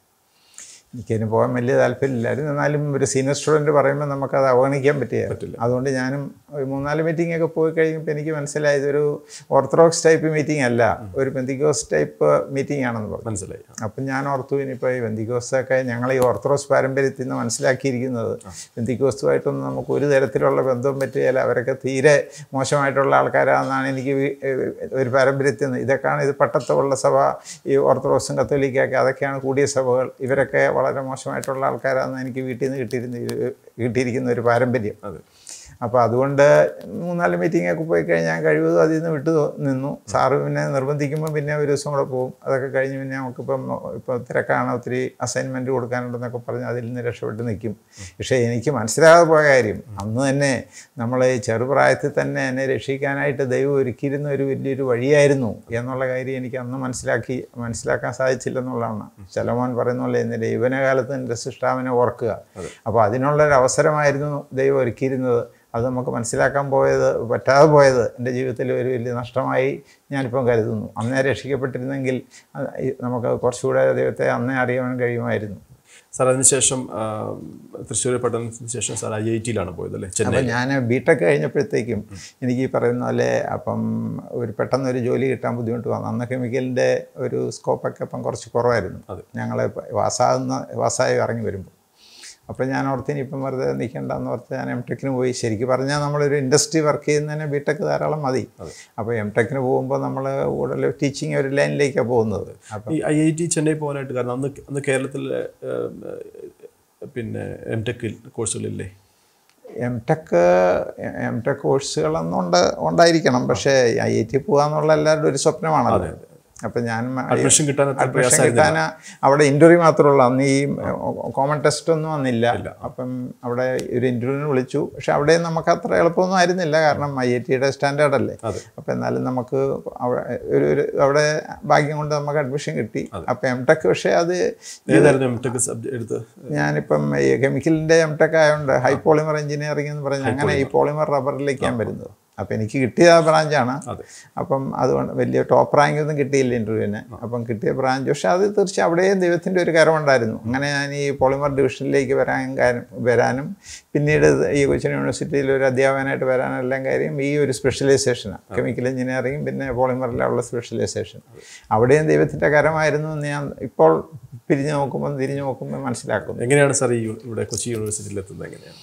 എനിക്കതിന് പോകാൻ വലിയ താല്പര്യമില്ലായിരുന്നു എന്നാലും ഒരു സീനിയർ സ്റ്റുഡൻറ്റ് പറയുമ്പോൾ നമുക്കത് അവഗണിക്കാൻ പറ്റിയ അതുകൊണ്ട് ഞാനും ഒരു മൂന്നാല് മീറ്റിംഗ് ഒക്കെ പോയി കഴിയുമ്പോൾ എനിക്ക് മനസ്സിലായത് ഒരു ഓർത്തഡോക്സ് ടൈപ്പ് മീറ്റിംഗ് അല്ല ഒരു ബന്ധിക്കോസ് ടൈപ്പ് മീറ്റിംഗ് ആണെന്ന് പറഞ്ഞു മനസ്സിലായി അപ്പം ഞാൻ ഓർത്തു ഇനിയിപ്പോൾ ഈ ബന്ധിക്കോസൊക്കെ ഞങ്ങൾ ഈ ഓർത്തഡോക്സ് പാരമ്പര്യത്തിൽ നിന്ന് മനസ്സിലാക്കിയിരിക്കുന്നത് ബന്ധിക്കോസുമായിട്ടൊന്നും നമുക്ക് ഒരു തരത്തിലുള്ള ബന്ധവും പറ്റിയാൽ അവരൊക്കെ തീരെ മോശമായിട്ടുള്ള ആൾക്കാരാണെന്നാണ് എനിക്ക് ഒരു പാരമ്പര്യത്തിൽ നിന്ന് ഇതൊക്കെയാണ് ഇത് പട്ടത്തുള്ള സഭ ഈ ഓർത്തഡോക്സും കത്തോലിക്കൊക്കെ അതൊക്കെയാണ് കൂടിയ സഭകൾ ഇവരൊക്കെ വളരെ മോശമായിട്ടുള്ള ആൾക്കാരാണെന്ന് എനിക്ക് വീട്ടിൽ നിന്ന് കിട്ടിയിരുന്ന കിട്ടിയിരിക്കുന്ന ഒരു പാരമ്പര്യം അതെ അപ്പോൾ അതുകൊണ്ട് മൂന്നാല് മീറ്റിങ്ങൊക്കെ പോയി കഴിഞ്ഞാൽ കഴിവതും അതിൽ നിന്ന് വിട്ടു നിന്നു സാറ് പിന്നെ നിർബന്ധിക്കുമ്പോൾ പിന്നെ ഒരു ദിവസം കൂടെ പോകും അതൊക്കെ കഴിഞ്ഞ് പിന്നെ നമുക്കിപ്പം ഇപ്പോൾ തിരക്കാണ് ഒത്തിരി അസൈൻമെൻ്റ് കൊടുക്കാനുണ്ടെന്നൊക്കെ പറഞ്ഞ് അതിൽ നിന്ന് രക്ഷപ്പെട്ട് നിൽക്കും പക്ഷേ എനിക്ക് മനസ്സിലാകാതെ പോയ കാര്യം അന്ന് തന്നെ നമ്മൾ ഈ ചെറുപ്രായത്തിൽ തന്നെ എന്നെ രക്ഷിക്കാനായിട്ട് ദൈവം ഒരുക്കിയിരുന്ന ഒരു വലിയൊരു വഴിയായിരുന്നു എന്നുള്ള കാര്യം എനിക്ക് അന്ന് മനസ്സിലാക്കി മനസ്സിലാക്കാൻ സാധിച്ചില്ലെന്നുള്ളതാണ് ശലോമോൻ പറയുന്ന പോലെ എൻ്റെ ദൈവനകാലത്ത് എൻ്റെ സൃഷ്ടാവിനെ ഓർക്കുക അപ്പോൾ അതിനുള്ളൊരു അവസരമായിരുന്നു ദൈവം ഒരുക്കിയിരുന്നത് അത് നമുക്ക് മനസ്സിലാക്കാൻ പോയത് പറ്റാതെ പോയത് എൻ്റെ ജീവിതത്തിൽ ഒരു വലിയ നഷ്ടമായി ഞാനിപ്പം കരുതുന്നു അന്നേ രക്ഷിക്കപ്പെട്ടിരുന്നെങ്കിൽ നമുക്ക് കുറച്ചുകൂടെ ദൈവത്തെ അന്നേ അറിയാൻ കഴിയുമായിരുന്നു സാർ അതിനുശേഷം തൃശ്ശൂർ പട്ടണത്തിന് ശേഷം സാർ ഐ ഐ ടിയിലാണ് പോയത് അല്ലേ ചെന്നൈ ഞാൻ ബി ടെക് കഴിഞ്ഞപ്പോഴത്തേക്കും എനിക്ക് ഈ പറയുന്ന പോലെ അപ്പം ഒരു പെട്ടെന്ന് ഒരു ജോലി കിട്ടാൻ ബുദ്ധിമുട്ട് വന്നു അന്ന് കെമിക്കലിൻ്റെ ഒരു സ്കോപ്പൊക്കെ അപ്പം കുറച്ച് കുറവായിരുന്നു ഞങ്ങൾ വാസാകുന്ന വാസായി ഇറങ്ങി വരുമ്പോൾ അപ്പോൾ ഞാൻ ഓർത്തിന് ഇപ്പം വെറുതെ നിൽക്കണ്ടെന്ന് ഓർത്ത് ഞാൻ എം ടെക്കിന് പോയി ശരിക്കും പറഞ്ഞാൽ നമ്മളൊരു ഇൻഡസ്ട്രി വർക്ക് ചെയ്യുന്നതിന് ബി ടെക് ധാരാളം മതി അപ്പോൾ എം ടെക്കിന് പോകുമ്പോൾ നമ്മൾ കൂടുതൽ ടീച്ചിങ് ഒരു ലൈനിലേക്കാണ് പോകുന്നത് അപ്പോൾ ഐ ഐ ടി ചെന്നൈ പോകാനായിട്ട് കാരണം അന്ന് അന്ന് കേരളത്തിൽ പിന്നെ എം ടെക്കിൽ കോഴ്സുകളില്ലേ എം ടെക് എം ടെക് കോഴ്സുകളൊന്നും ഉണ്ട് ഉണ്ടായിരിക്കണം പക്ഷേ ഐ ഐ ടി പോകാന്നുള്ള എല്ലാവരുടെ ഒരു സ്വപ്നമാണത് അപ്പം ഞാൻ അഡ്മിഷൻ കിട്ടാൻ അഡ്മിഷൻ കിട്ടാൻ അവിടെ ഇൻ്റർവ്യൂ മാത്രമുള്ള അന്ന് ഈ കോമൺ ടെസ്റ്റ് ഒന്നും അന്നില്ല അപ്പം അവിടെ ഒരു ഇൻ്റർവ്യൂവിന് വിളിച്ചു പക്ഷെ അവിടെ നമുക്ക് അത്ര എളുപ്പമൊന്നും ആയിരുന്നില്ല കാരണം ഐ ഐ ടിയുടെ സ്റ്റാൻഡേർഡ് അല്ലേ അപ്പം എന്നാലും നമുക്ക് ഒരു ഒരു അവിടെ ഭാഗ്യം കൊണ്ട് നമുക്ക് അഡ്മിഷൻ കിട്ടി അപ്പം എം ടെക് പക്ഷേ അത് ഞാനിപ്പം കെമിക്കലിൻ്റെ എം ടെക് ആയതുകൊണ്ട് ഹൈ പോളിമർ എഞ്ചിനീയറിംഗ് എന്ന് പറഞ്ഞാൽ അങ്ങനെ ഈ പോളിമർ റബ്ബറിലേക്കാണ് വരുന്നത് അപ്പം എനിക്ക് കിട്ടിയത് ആ ബ്രാഞ്ചാണ് അപ്പം അതുകൊണ്ട് വലിയ ടോപ്പ് റാങ്ക് ഒന്നും കിട്ടിയില്ല ഇൻ്റർവ്യൂവിന് അപ്പം കിട്ടിയ ബ്രാഞ്ച് പക്ഷെ അത് തീർച്ചയായും അവിടെയും ദൈവത്തിൻ്റെ ഒരു കരമുണ്ടായിരുന്നു അങ്ങനെ ഞാൻ ഈ പോളിമർ ഡിവിഷനിലേക്ക് വരാൻ കാര്യം വരാനും പിന്നീട് ഈ കൊച്ചിൻ യൂണിവേഴ്സിറ്റിയിൽ ഒരു അധ്യാപകനായിട്ട് വരാനെല്ലാം കാര്യം ഈ ഒരു സ്പെഷ്യലൈസേഷനാണ് കെമിക്കൽ എഞ്ചിനീയറിംഗ് പിന്നെ പോളിമറിലുള്ള സ്പെഷ്യലൈസേഷൻ അവിടെയും ദൈവത്തിൻ്റെ കരമായിരുന്നു എന്ന് ഞാൻ ഇപ്പോൾ പിരിഞ്ഞു നോക്കുമ്പോൾ തിരിഞ്ഞു നോക്കുമ്പോൾ മനസ്സിലാക്കുന്നു എങ്ങനെയാണ് സാർ ഈ ഇവിടെ കൊച്ചി യൂണിവേഴ്സിറ്റിയിൽ എത്തുന്നത് എങ്ങനെയാണ്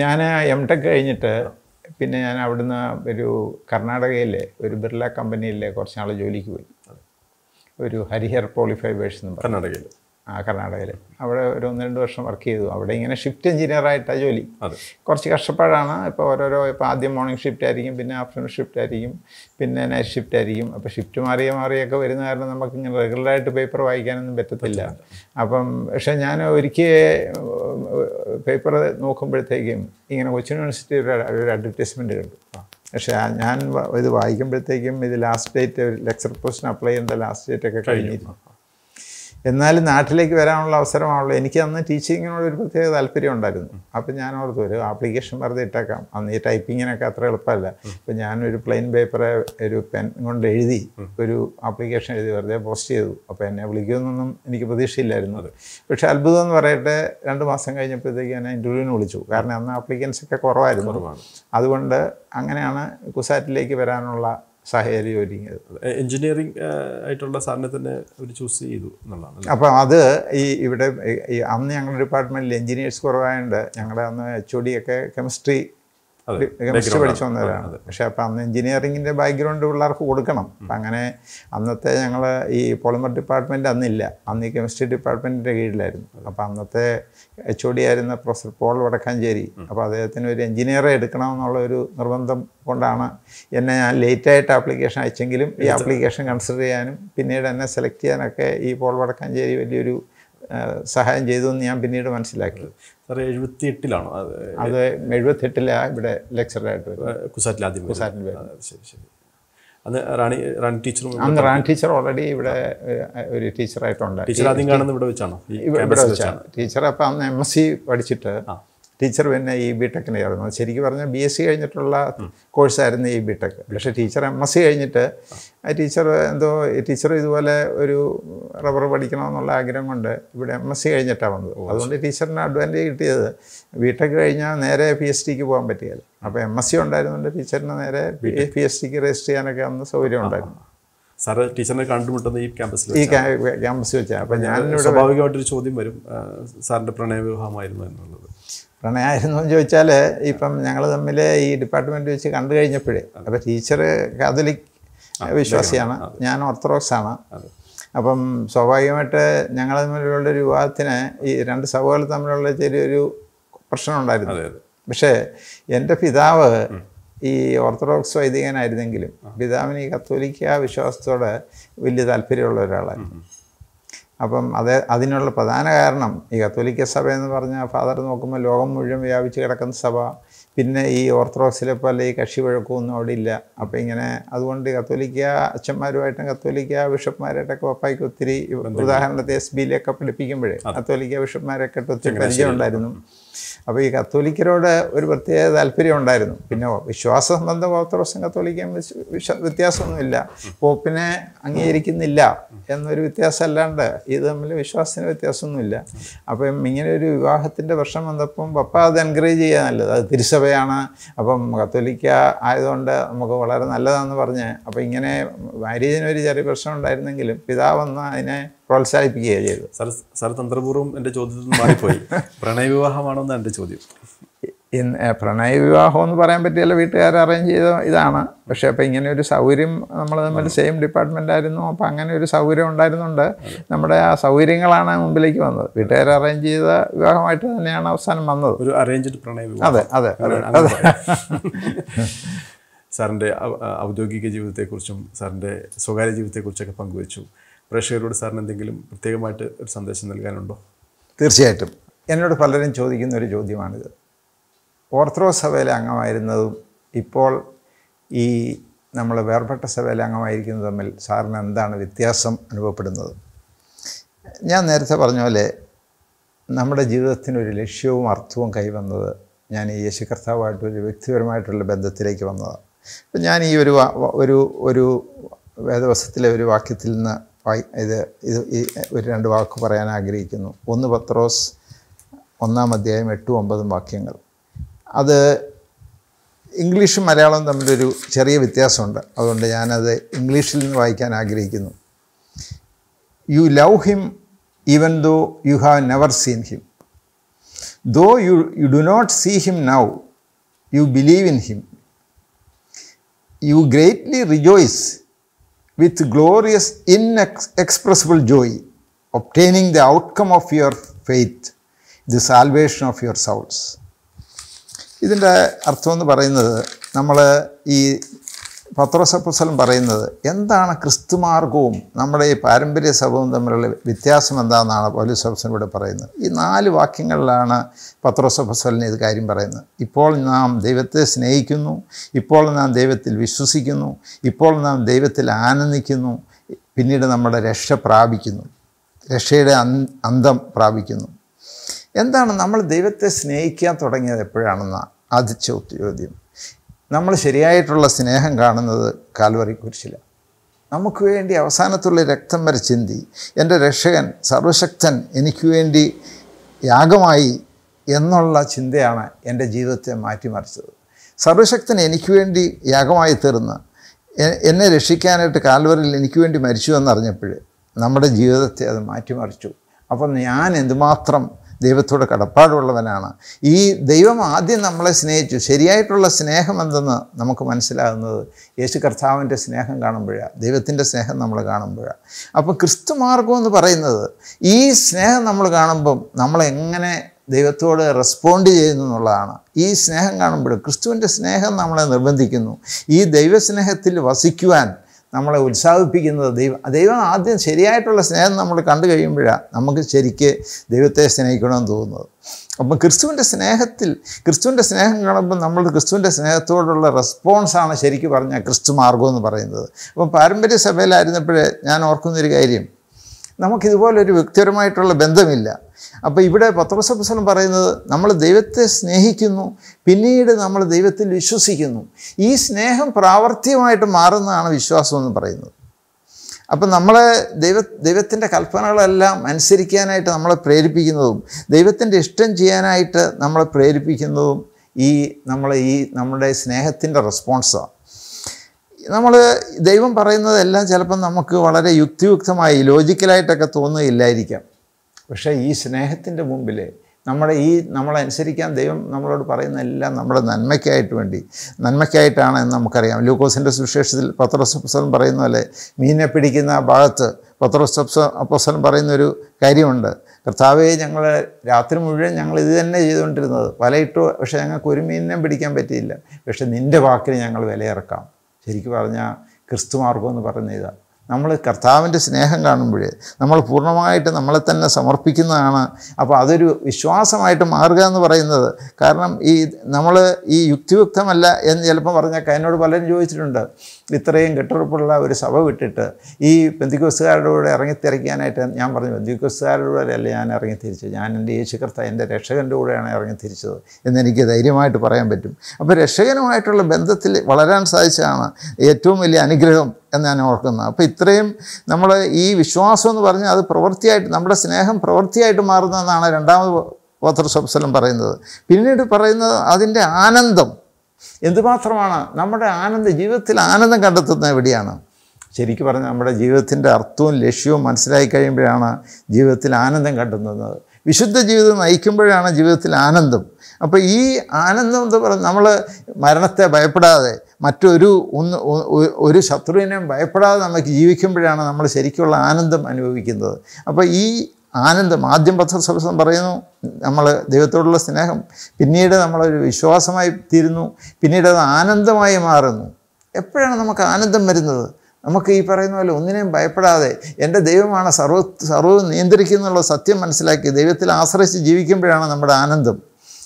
ഞാൻ എം ടെക് കഴിഞ്ഞിട്ട് പിന്നെ ഞാൻ അവിടുന്ന് ഒരു കർണാടകയിലെ ഒരു ബിർള കമ്പനിയിലെ കുറച്ച് നാൾ ജോലിക്ക് പോയി ഒരു ഹരിഹർ പോളിഫൈബേഴ്സ് എന്ന് കർണാടകയിൽ ആ കർണാടകയിൽ അവിടെ ഒരു ഒന്ന് രണ്ട് വർഷം വർക്ക് ചെയ്തു അവിടെ ഇങ്ങനെ ഷിഫ്റ്റ് എഞ്ചിനീയറായിട്ടാണ് ജോലി കുറച്ച് കഷ്ടപ്പാടാണ് ഇപ്പോൾ ഓരോരോ ഇപ്പോൾ ആദ്യം മോർണിംഗ് ഷിഫ്റ്റ് ആയിരിക്കും പിന്നെ ആഫ്റ്റർനൂൺ ഷിഫ്റ്റ് ആയിരിക്കും പിന്നെ നൈറ്റ് ഷിഫ്റ്റ് ആയിരിക്കും അപ്പോൾ ഷിഫ്റ്റ് മാറിയ മാറിയൊക്കെ വരുന്ന കാരണം നമുക്ക് ഇങ്ങനെ റെഗുലറായിട്ട് പേപ്പർ വായിക്കാനൊന്നും പറ്റത്തില്ല അപ്പം പക്ഷേ ഞാൻ ഒരിക്കൽ പേപ്പർ നോക്കുമ്പോഴത്തേക്കും ഇങ്ങനെ കൊച്ചിൻ യൂണിവേഴ്സിറ്റി ഒരു അഡ്വർടൈസ്മെൻ്റ് കണ്ടു പക്ഷേ ഞാൻ ഇത് വായിക്കുമ്പോഴത്തേക്കും ഇത് ലാസ്റ്റ് ഡേറ്റ് ലെക്ചർ പോസ്റ്റിന് അപ്ലൈ ചെയ്യേണ്ട ലാസ്റ്റ് ഡേറ്റ് ഒക്കെ കഴിഞ്ഞിരുന്നു എന്നാലും നാട്ടിലേക്ക് വരാനുള്ള അവസരമാണല്ലോ എനിക്ക് അന്ന് ടീച്ചിങ്ങിനോട് ഒരു പ്രത്യേക താല്പര്യം ഉണ്ടായിരുന്നു അപ്പം ഞാൻ ഓർത്തു ഒരു ആപ്ലിക്കേഷൻ വെറുതെ ഇട്ടേക്കാം അന്ന് ഈ ടൈപ്പിങ്ങിനൊക്കെ അത്ര എളുപ്പമല്ല ഇപ്പം ഞാനൊരു പ്ലെയിൻ പേപ്പറെ ഒരു പെൻ കൊണ്ട് എഴുതി ഒരു ആപ്ലിക്കേഷൻ എഴുതി വെറുതെ പോസ്റ്റ് ചെയ്തു അപ്പോൾ എന്നെ വിളിക്കുമെന്നൊന്നും എനിക്ക് പ്രതീക്ഷയില്ലായിരുന്നു അത് പക്ഷേ അത്ഭുതം എന്ന് പറയട്ടെ രണ്ട് മാസം കഴിഞ്ഞപ്പോഴത്തേക്ക് ഞാൻ ഇൻ്റർവ്യൂവിന് വിളിച്ചു കാരണം അന്ന് ആപ്ലിക്കൻസ് ഒക്കെ കുറവായിരുന്നു അതുകൊണ്ട് അങ്ങനെയാണ് കുസാറ്റിലേക്ക് വരാനുള്ള സാഹചര്യം ഒരുങ്ങിയത് എഞ്ചിനീയറിംഗ് ആയിട്ടുള്ള സാറിനെ തന്നെ ഒരു ചൂസ് ചെയ്തു എന്നുള്ളതാണ് അപ്പം അത് ഈ ഇവിടെ അന്ന് ഞങ്ങളുടെ ഡിപ്പാർട്ട്മെൻറ്റിൽ എഞ്ചിനീയേഴ്സ് കുറവായതുകൊണ്ട് ഞങ്ങളുടെ അന്ന് എച്ച് ഒ ഡി ഒക്കെ കെമിസ്ട്രി കെമിസ്ട്രി പഠിച്ചു വന്നവരാണ് പക്ഷെ അപ്പം അന്ന് എഞ്ചിനീയറിങ്ങിൻ്റെ ബാക്ക്ഗ്രൗണ്ട് പിള്ളേർക്ക് കൊടുക്കണം അപ്പം അങ്ങനെ അന്നത്തെ ഞങ്ങൾ ഈ പോളിമർ ഡിപ്പാർട്ട്മെൻറ്റ് അന്നില്ല അന്ന് ഈ കെമിസ്ട്രി ഡിപ്പാർട്ട്മെൻറ്റിൻ്റെ കീഴിലായിരുന്നു അപ്പം അന്നത്തെ എച്ച് ഒ ഡി ആയിരുന്ന പ്രൊഫസർ പോൾ വടക്കാഞ്ചേരി അപ്പോൾ അദ്ദേഹത്തിന് ഒരു എഞ്ചിനീയറെ എടുക്കണമെന്നുള്ള ഒരു നിർബന്ധം കൊണ്ടാണ് എന്നെ ഞാൻ ലേറ്റായിട്ട് ആപ്ലിക്കേഷൻ അയച്ചെങ്കിലും ഈ ആപ്ലിക്കേഷൻ കൺസിഡർ ചെയ്യാനും പിന്നീട് എന്നെ സെലക്ട് ചെയ്യാനൊക്കെ ഈ പോൾ വടക്കാഞ്ചേരി വലിയൊരു സഹായം ചെയ്തു എന്ന് ഞാൻ പിന്നീട് മനസ്സിലാക്കി സാർ എഴുപത്തി എട്ടിലാണോ അത് എഴുപത്തെട്ടിലാണ് ഇവിടെ ലെക്ചറായിട്ട് കുസാറ്റിൽ ആദ്യം കുസാറ്റിൽ ശരി ശരി അന്ന് റാണി റാണി ടീച്ചറും അന്ന് റാണി ടീച്ചർ ഓൾറെഡി ഇവിടെ ഒരു ടീച്ചറായിട്ടുണ്ട് ടീച്ചർ ആദ്യം കാണുന്നത് ഇവിടെ വെച്ചാണോ ഇവിടെ വെച്ചാണ് ടീച്ചർ അപ്പം അന്ന് എം എസ് സി പഠിച്ചിട്ട് ടീച്ചർ പിന്നെ ഇ ബി ടെക്കിനായിരുന്നു ശരിക്കും പറഞ്ഞാൽ ബി എസ് സി കഴിഞ്ഞിട്ടുള്ള കോഴ്സായിരുന്നു ഇ ബി ടെക് പക്ഷേ ടീച്ചർ എം എസ് സി കഴിഞ്ഞിട്ട് ആ ടീച്ചർ എന്തോ ടീച്ചർ ഇതുപോലെ ഒരു റബ്ബർ പഠിക്കണമെന്നുള്ള ആഗ്രഹം കൊണ്ട് ഇവിടെ എം എസ് സി കഴിഞ്ഞിട്ടാണ് വന്നത് അതുകൊണ്ട് ടീച്ചറിന് അഡ്വാൻറ്റേജ് കിട്ടിയത് ബി ടെക് കഴിഞ്ഞാൽ നേരെ പി എച്ച് ഡിക്ക് പോകാൻ പറ്റിയത് അപ്പോൾ എം എസ് സി ഉണ്ടായിരുന്നുകൊണ്ട് ടീച്ചറിന് നേരെ പി എസ് ഡിക്ക് രജിസ്റ്റർ ചെയ്യാനൊക്കെ അന്ന് സൗകര്യം ഉണ്ടായിരുന്നു സാറ് ടീച്ചറിനെ കണ്ടുമുട്ടുന്നത് ഈ ക്യാമ്പസിൽ ഈ ക്യാമ്പസിൽ വെച്ചാൽ അപ്പം ഞാൻ സ്വാഭാവികമായിട്ടൊരു ചോദ്യം വരും സാറിൻ്റെ പ്രണയവിവാഹമായിരുന്നു എന്നുള്ളത് പ്രണയമായിരുന്നു എന്ന് ചോദിച്ചാൽ ഇപ്പം ഞങ്ങൾ തമ്മിൽ ഈ ഡിപ്പാർട്ട്മെൻറ്റ് വെച്ച് കണ്ടു കഴിഞ്ഞപ്പോഴേ അപ്പോൾ ടീച്ചർ കാതലിക് വിശ്വാസിയാണ് ഞാൻ ഓർത്തഡോക്സ് ആണ് അപ്പം സ്വാഭാവികമായിട്ട് ഞങ്ങൾ തമ്മിലുള്ള ഒരു വിവാഹത്തിന് ഈ രണ്ട് സഭകൾ തമ്മിലുള്ള ചെറിയൊരു പ്രശ്നമുണ്ടായിരുന്നു പക്ഷേ എൻ്റെ പിതാവ് ഈ ഓർത്തഡോക്സ് വൈദികനായിരുന്നെങ്കിലും പിതാവിന് ഈ കത്തോലിക്ക വിശ്വാസത്തോടെ വലിയ താല്പര്യമുള്ള ഒരാളായിരുന്നു അപ്പം അതേ അതിനുള്ള പ്രധാന കാരണം ഈ കത്തോലിക്ക സഭ എന്ന് പറഞ്ഞാൽ ഫാദർ നോക്കുമ്പോൾ ലോകം മുഴുവൻ വ്യാപിച്ച് കിടക്കുന്ന സഭ പിന്നെ ഈ ഓർത്തഡോക്സിലെ പോലെ ഈ കക്ഷി വഴക്കമൊന്നും അവിടെ ഇല്ല അപ്പോൾ ഇങ്ങനെ അതുകൊണ്ട് കത്തോലിക്ക അച്ഛന്മാരുമായിട്ടും കത്തോലിക്ക ബിഷപ്പ്മാരായിട്ടൊക്കെ പപ്പായ്ക്ക് ഒത്തിരി ഉദാഹരണത്തെ എസ് ബിയിലൊക്കെ പഠിപ്പിക്കുമ്പോഴേ കത്തോലിക്ക ബിഷപ്പ്മാരൊക്കെ ഒത്തിരി പരിചയം ഉണ്ടായിരുന്നു അപ്പോൾ ഈ കത്തോലിക്കരോട് ഒരു പ്രത്യേക താല്പര്യം ഉണ്ടായിരുന്നു പിന്നെ വിശ്വാസ സംബന്ധം ഓർത്തഡോക്സും കത്തോലിക്കും വ്യത്യാസമൊന്നുമില്ല പോപ്പിനെ അംഗീകരിക്കുന്നില്ല എന്നൊരു വ്യത്യാസം അല്ലാണ്ട് ഇത് തമ്മിൽ വിശ്വാസത്തിന് വ്യത്യാസമൊന്നുമില്ല അപ്പം ഇങ്ങനെ ഒരു വിവാഹത്തിൻ്റെ പ്രശ്നം വന്നപ്പം പപ്പ അത് എൻകറേജ് ചെയ്യുക നല്ലത് അത് തിരുസഭയാണ് അപ്പം കത്തോലിക്ക ആയതുകൊണ്ട് നമുക്ക് വളരെ നല്ലതാണെന്ന് പറഞ്ഞ് അപ്പോൾ ഇങ്ങനെ മാര്യേജിനൊരു ചെറിയ പ്രശ്നം ഉണ്ടായിരുന്നെങ്കിലും വന്ന് അതിനെ പ്രോത്സാഹിപ്പിക്കുകയാണ് ചെയ്തത് സർ സർ തന്ത്രപൂർവ്വം എൻ്റെ ചോദ്യത്തിൽ മാറിപ്പോയി എന്നാണ് എൻ്റെ ചോദ്യം ഇന്ന് പ്രണയവിവാഹം എന്ന് പറയാൻ പറ്റിയല്ല വീട്ടുകാർ അറേഞ്ച് ചെയ്ത ഇതാണ് പക്ഷേ അപ്പോൾ ഇങ്ങനെ ഒരു സൗകര്യം നമ്മൾ തമ്മിൽ സെയിം ഡിപ്പാർട്ട്മെൻ്റ് ആയിരുന്നു അപ്പോൾ അങ്ങനെ ഒരു സൗകര്യം ഉണ്ടായിരുന്നുണ്ട് നമ്മുടെ ആ സൗകര്യങ്ങളാണ് മുമ്പിലേക്ക് വന്നത് വീട്ടുകാർ അറേഞ്ച് ചെയ്ത വിവാഹമായിട്ട് തന്നെയാണ് അവസാനം വന്നത് ഒരു അറേഞ്ച്ഡ് പ്രണയ അതെ അതെ അതെ സാറിൻ്റെ ഔദ്യോഗിക ജീവിതത്തെക്കുറിച്ചും സാറിൻ്റെ സ്വകാര്യ ജീവിതത്തെക്കുറിച്ചൊക്കെ പങ്കുവച്ചു പ്രേക്ഷകരോട് സാറിന് എന്തെങ്കിലും പ്രത്യേകമായിട്ട് ഒരു സന്ദേശം നൽകാനുണ്ടോ തീർച്ചയായിട്ടും എന്നോട് പലരും ചോദിക്കുന്ന ഒരു ചോദ്യമാണിത് ഓർത്തഡോക്സ് സഭയിലെ അംഗമായിരുന്നതും ഇപ്പോൾ ഈ നമ്മൾ വേർപെട്ട സഭയിലെ അംഗമായിരിക്കുന്നത് തമ്മിൽ സാറിന് എന്താണ് വ്യത്യാസം അനുഭവപ്പെടുന്നത് ഞാൻ നേരത്തെ പറഞ്ഞ പോലെ നമ്മുടെ ജീവിതത്തിന് ഒരു ലക്ഷ്യവും അർത്ഥവും കൈവന്നത് ഞാൻ ഈ യേശു ഒരു വ്യക്തിപരമായിട്ടുള്ള ബന്ധത്തിലേക്ക് വന്നതാണ് അപ്പം ഞാൻ ഈ ഒരു ഒരു ഒരു വേദവസത്തിലെ ഒരു വാക്യത്തിൽ നിന്ന് ഇത് ഇത് ഈ ഒരു രണ്ട് വാക്ക് പറയാൻ ആഗ്രഹിക്കുന്നു ഒന്ന് പത്രോസ് ഒന്നാം അധ്യായം എട്ടും ഒമ്പതും വാക്യങ്ങൾ അത് ഇംഗ്ലീഷും മലയാളവും തമ്മിലൊരു ചെറിയ വ്യത്യാസമുണ്ട് അതുകൊണ്ട് ഞാനത് ഇംഗ്ലീഷിൽ നിന്ന് വായിക്കാൻ ആഗ്രഹിക്കുന്നു you love him even though you have never seen him though you you do not see him now you believe in him you greatly rejoice with glorious, inexpressible joy, obtaining the outcome of your faith, the salvation of your souls. ഇതിൻ്റെ അർത്ഥം എന്ന് പറയുന്നത് നമ്മൾ ഈ പത്രോസപ്പുസലം പറയുന്നത് എന്താണ് ക്രിസ്തുമാർഗവും നമ്മുടെ ഈ പാരമ്പര്യ സഭവും തമ്മിലുള്ള വ്യത്യാസം എന്താണെന്നാണ് പൗലീസ് ഇവിടെ പറയുന്നത് ഈ നാല് വാക്യങ്ങളിലാണ് പത്രോസപ്പുസലിന് ഇത് കാര്യം പറയുന്നത് ഇപ്പോൾ നാം ദൈവത്തെ സ്നേഹിക്കുന്നു ഇപ്പോൾ നാം ദൈവത്തിൽ വിശ്വസിക്കുന്നു ഇപ്പോൾ നാം ദൈവത്തിൽ ആനന്ദിക്കുന്നു പിന്നീട് നമ്മുടെ രക്ഷ പ്രാപിക്കുന്നു രക്ഷയുടെ അന്തം പ്രാപിക്കുന്നു എന്താണ് നമ്മൾ ദൈവത്തെ സ്നേഹിക്കാൻ തുടങ്ങിയത് എപ്പോഴാണെന്ന ആദ്യ ചോദ്യം നമ്മൾ ശരിയായിട്ടുള്ള സ്നേഹം കാണുന്നത് കാൽവറി കുരിശിലാണ് നമുക്ക് വേണ്ടി അവസാനത്തുള്ള രക്തം വരെ ചിന്തി എൻ്റെ രക്ഷകൻ സർവശക്തൻ എനിക്ക് വേണ്ടി യാഗമായി എന്നുള്ള ചിന്തയാണ് എൻ്റെ ജീവിതത്തെ മാറ്റിമറിച്ചത് സർവശക്തൻ എനിക്ക് വേണ്ടി യാഗമായി തീർന്ന് എന്നെ രക്ഷിക്കാനായിട്ട് കാൽവറിയിൽ എനിക്ക് വേണ്ടി മരിച്ചു എന്നറിഞ്ഞപ്പോൾ നമ്മുടെ ജീവിതത്തെ അത് മാറ്റിമറിച്ചു അപ്പം ഞാൻ എന്തുമാത്രം ദൈവത്തോട് കടപ്പാടുള്ളവനാണ് ഈ ദൈവം ആദ്യം നമ്മളെ സ്നേഹിച്ചു ശരിയായിട്ടുള്ള സ്നേഹം എന്തെന്ന് നമുക്ക് മനസ്സിലാകുന്നത് യേശു കർത്താവിൻ്റെ സ്നേഹം കാണുമ്പോഴാണ് ദൈവത്തിൻ്റെ സ്നേഹം നമ്മൾ കാണുമ്പോഴാണ് അപ്പോൾ ക്രിസ്തു മാർഗം എന്ന് പറയുന്നത് ഈ സ്നേഹം നമ്മൾ കാണുമ്പം നമ്മളെങ്ങനെ ദൈവത്തോട് റെസ്പോണ്ട് ചെയ്യുന്നു എന്നുള്ളതാണ് ഈ സ്നേഹം കാണുമ്പോൾ ക്രിസ്തുവിൻ്റെ സ്നേഹം നമ്മളെ നിർബന്ധിക്കുന്നു ഈ ദൈവസ്നേഹത്തിൽ വസിക്കുവാൻ നമ്മളെ ഉത്സാഹിപ്പിക്കുന്നത് ദൈവം ദൈവം ആദ്യം ശരിയായിട്ടുള്ള സ്നേഹം നമ്മൾ കണ്ടു കഴിയുമ്പോഴാണ് നമുക്ക് ശരിക്ക് ദൈവത്തെ സ്നേഹിക്കണമെന്ന് തോന്നുന്നത് അപ്പം ക്രിസ്തുവിൻ്റെ സ്നേഹത്തിൽ ക്രിസ്തുവിൻ്റെ സ്നേഹം കാണുമ്പോൾ നമ്മൾ ക്രിസ്തുവിൻ്റെ സ്നേഹത്തോടുള്ള റെസ്പോൺസാണ് ശരിക്കും പറഞ്ഞാൽ ക്രിസ്തു മാർഗം എന്ന് പറയുന്നത് അപ്പം പാരമ്പര്യ സഭയിലായിരുന്നപ്പോഴേ ഞാൻ ഓർക്കുന്നൊരു കാര്യം നമുക്കിതുപോലൊരു വ്യക്തിപരമായിട്ടുള്ള ബന്ധമില്ല അപ്പോൾ ഇവിടെ പത്രസപ്രസനം പറയുന്നത് നമ്മൾ ദൈവത്തെ സ്നേഹിക്കുന്നു പിന്നീട് നമ്മൾ ദൈവത്തിൽ വിശ്വസിക്കുന്നു ഈ സ്നേഹം പ്രാവർത്തികമായിട്ട് മാറുന്നതാണ് വിശ്വാസം എന്ന് പറയുന്നത് അപ്പം നമ്മളെ ദൈവ ദൈവത്തിൻ്റെ കൽപ്പനകളെല്ലാം അനുസരിക്കാനായിട്ട് നമ്മളെ പ്രേരിപ്പിക്കുന്നതും ദൈവത്തിൻ്റെ ഇഷ്ടം ചെയ്യാനായിട്ട് നമ്മളെ പ്രേരിപ്പിക്കുന്നതും ഈ നമ്മളെ ഈ നമ്മുടെ സ്നേഹത്തിൻ്റെ റെസ്പോൺസാണ് നമ്മൾ ദൈവം പറയുന്നതെല്ലാം ചിലപ്പം നമുക്ക് വളരെ യുക്തിയുക്തമായി ലോജിക്കലായിട്ടൊക്കെ തോന്നുകയില്ലായിരിക്കാം പക്ഷേ ഈ സ്നേഹത്തിൻ്റെ മുമ്പിൽ നമ്മുടെ ഈ നമ്മളനുസരിക്കാൻ ദൈവം നമ്മളോട് പറയുന്നതെല്ലാം എല്ലാം നമ്മുടെ നന്മയ്ക്കായിട്ട് വേണ്ടി നന്മയ്ക്കായിട്ടാണ് എന്ന് നമുക്കറിയാം ലൂക്കോസിൻ്റെ സുവിശേഷത്തിൽ പത്രോസപ്സൻ പറയുന്ന പോലെ മീനിനെ പിടിക്കുന്ന ഭാഗത്ത് പത്രസപ്സ അപ്പസൻ പറയുന്നൊരു കാര്യമുണ്ട് കർത്താവെ ഞങ്ങൾ രാത്രി മുഴുവൻ ഞങ്ങൾ ഇത് തന്നെ ചെയ്തുകൊണ്ടിരുന്നത് വലയിട്ടു പക്ഷേ ഞങ്ങൾക്ക് ഒരു മീനിനെ പിടിക്കാൻ പറ്റിയില്ല പക്ഷേ നിൻ്റെ വാക്കിന് ഞങ്ങൾ വിലയിറക്കാം ശരിക്കും പറഞ്ഞാൽ ക്രിസ്തുമാർഗം എന്ന് പറയുന്ന ഇതാണ് നമ്മൾ കർത്താവിൻ്റെ സ്നേഹം കാണുമ്പോഴേ നമ്മൾ പൂർണ്ണമായിട്ട് നമ്മളെ തന്നെ സമർപ്പിക്കുന്നതാണ് അപ്പോൾ അതൊരു വിശ്വാസമായിട്ട് മാറുക എന്ന് പറയുന്നത് കാരണം ഈ നമ്മൾ ഈ യുക്തിയുക്തമല്ല എന്ന് ചിലപ്പോൾ പറഞ്ഞാൽ എന്നോട് പലരും ചോദിച്ചിട്ടുണ്ട് ഇത്രയും കെട്ടുറപ്പുള്ള ഒരു സഭ വിട്ടിട്ട് ഈ പെന്തിക്കോസുകാരുടെ കൂടെ ഇറങ്ങിത്തിരിക്കാനായിട്ട് ഞാൻ പറഞ്ഞു പെന്തിക്കോസുകാരുടെ കൂടെ അല്ല ഞാൻ ഇറങ്ങി തിരിച്ചത് ഞാൻ എൻ്റെ യേശു കർത്താവ് എൻ്റെ രക്ഷകൻ്റെ കൂടെയാണ് ഇറങ്ങി തിരിച്ചത് എന്നെനിക്ക് ധൈര്യമായിട്ട് പറയാൻ പറ്റും അപ്പോൾ രക്ഷകനുമായിട്ടുള്ള ബന്ധത്തിൽ വളരാൻ സാധിച്ചതാണ് ഏറ്റവും വലിയ അനുഗ്രഹം എന്ന് ഞാൻ ഓർക്കുന്നത് അപ്പോൾ ഇത്രയും നമ്മൾ ഈ വിശ്വാസം എന്ന് പറഞ്ഞാൽ അത് പ്രവൃത്തിയായിട്ട് നമ്മുടെ സ്നേഹം പ്രവൃത്തിയായിട്ട് മാറുന്നതെന്നാണ് രണ്ടാമത് സ്വപ്സലം പറയുന്നത് പിന്നീട് പറയുന്നത് അതിൻ്റെ ആനന്ദം എന്തുമാത്രമാണ് നമ്മുടെ ആനന്ദ ജീവിതത്തിൽ ആനന്ദം കണ്ടെത്തുന്നത് എവിടെയാണ് ശരിക്കും പറഞ്ഞാൽ നമ്മുടെ ജീവിതത്തിൻ്റെ അർത്ഥവും ലക്ഷ്യവും മനസ്സിലായി കഴിയുമ്പോഴാണ് ജീവിതത്തിൽ ആനന്ദം കണ്ടെത്തുന്നത് വിശുദ്ധ ജീവിതം നയിക്കുമ്പോഴാണ് ജീവിതത്തിൽ ആനന്ദം അപ്പോൾ ഈ ആനന്ദം എന്ന് പറഞ്ഞാൽ നമ്മൾ മരണത്തെ ഭയപ്പെടാതെ മറ്റൊരു ഒന്ന് ഒരു ശത്രുവിനെയും ഭയപ്പെടാതെ നമുക്ക് ജീവിക്കുമ്പോഴാണ് നമ്മൾ ശരിക്കുള്ള ആനന്ദം അനുഭവിക്കുന്നത് അപ്പോൾ ഈ ആനന്ദം ആദ്യം പത്രസവസം പറയുന്നു നമ്മൾ ദൈവത്തോടുള്ള സ്നേഹം പിന്നീട് നമ്മളൊരു വിശ്വാസമായി തീരുന്നു പിന്നീട് അത് ആനന്ദമായി മാറുന്നു എപ്പോഴാണ് നമുക്ക് ആനന്ദം വരുന്നത് നമുക്ക് ഈ പറയുന്ന പോലെ ഒന്നിനെയും ഭയപ്പെടാതെ എൻ്റെ ദൈവമാണ് സർവ സർവ്വവും നിയന്ത്രിക്കുന്നുള്ള സത്യം മനസ്സിലാക്കി ദൈവത്തിൽ ആശ്രയിച്ച് ജീവിക്കുമ്പോഴാണ് നമ്മുടെ ആനന്ദം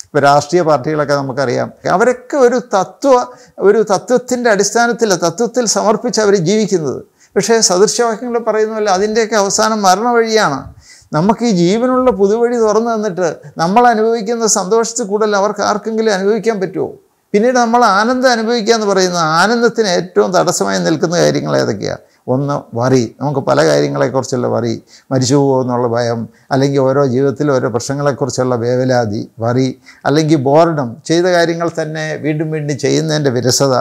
ഇപ്പോൾ രാഷ്ട്രീയ പാർട്ടികളൊക്കെ നമുക്കറിയാം അവരൊക്കെ ഒരു തത്വ ഒരു തത്വത്തിൻ്റെ അടിസ്ഥാനത്തിൽ തത്വത്തിൽ സമർപ്പിച്ച് അവർ ജീവിക്കുന്നത് പക്ഷേ സദൃശവാക്യങ്ങൾ പറയുന്ന പോലെ അതിൻ്റെയൊക്കെ അവസാനം മരണവഴിയാണ് നമുക്ക് ഈ ജീവനുള്ള പുതുവഴി തുറന്നു തന്നിട്ട് നമ്മൾ അനുഭവിക്കുന്ന സന്തോഷത്തിൽ കൂടുതൽ അവർക്ക് ആർക്കെങ്കിലും അനുഭവിക്കാൻ പറ്റുമോ പിന്നീട് നമ്മൾ ആനന്ദം അനുഭവിക്കുക എന്ന് പറയുന്നത് ആനന്ദത്തിന് ഏറ്റവും തടസ്സമായി നിൽക്കുന്ന കാര്യങ്ങൾ ഏതൊക്കെയാണ് ഒന്ന് വറി നമുക്ക് പല കാര്യങ്ങളെക്കുറിച്ചുള്ള വറി മരിച്ചു പോകുമെന്നുള്ള ഭയം അല്ലെങ്കിൽ ഓരോ ജീവിതത്തിലെ ഓരോ പ്രശ്നങ്ങളെക്കുറിച്ചുള്ള വേവലാതി വറി അല്ലെങ്കിൽ ബോർഡം ചെയ്ത കാര്യങ്ങൾ തന്നെ വീണ്ടും വീണ്ടും ചെയ്യുന്നതിൻ്റെ വിരസത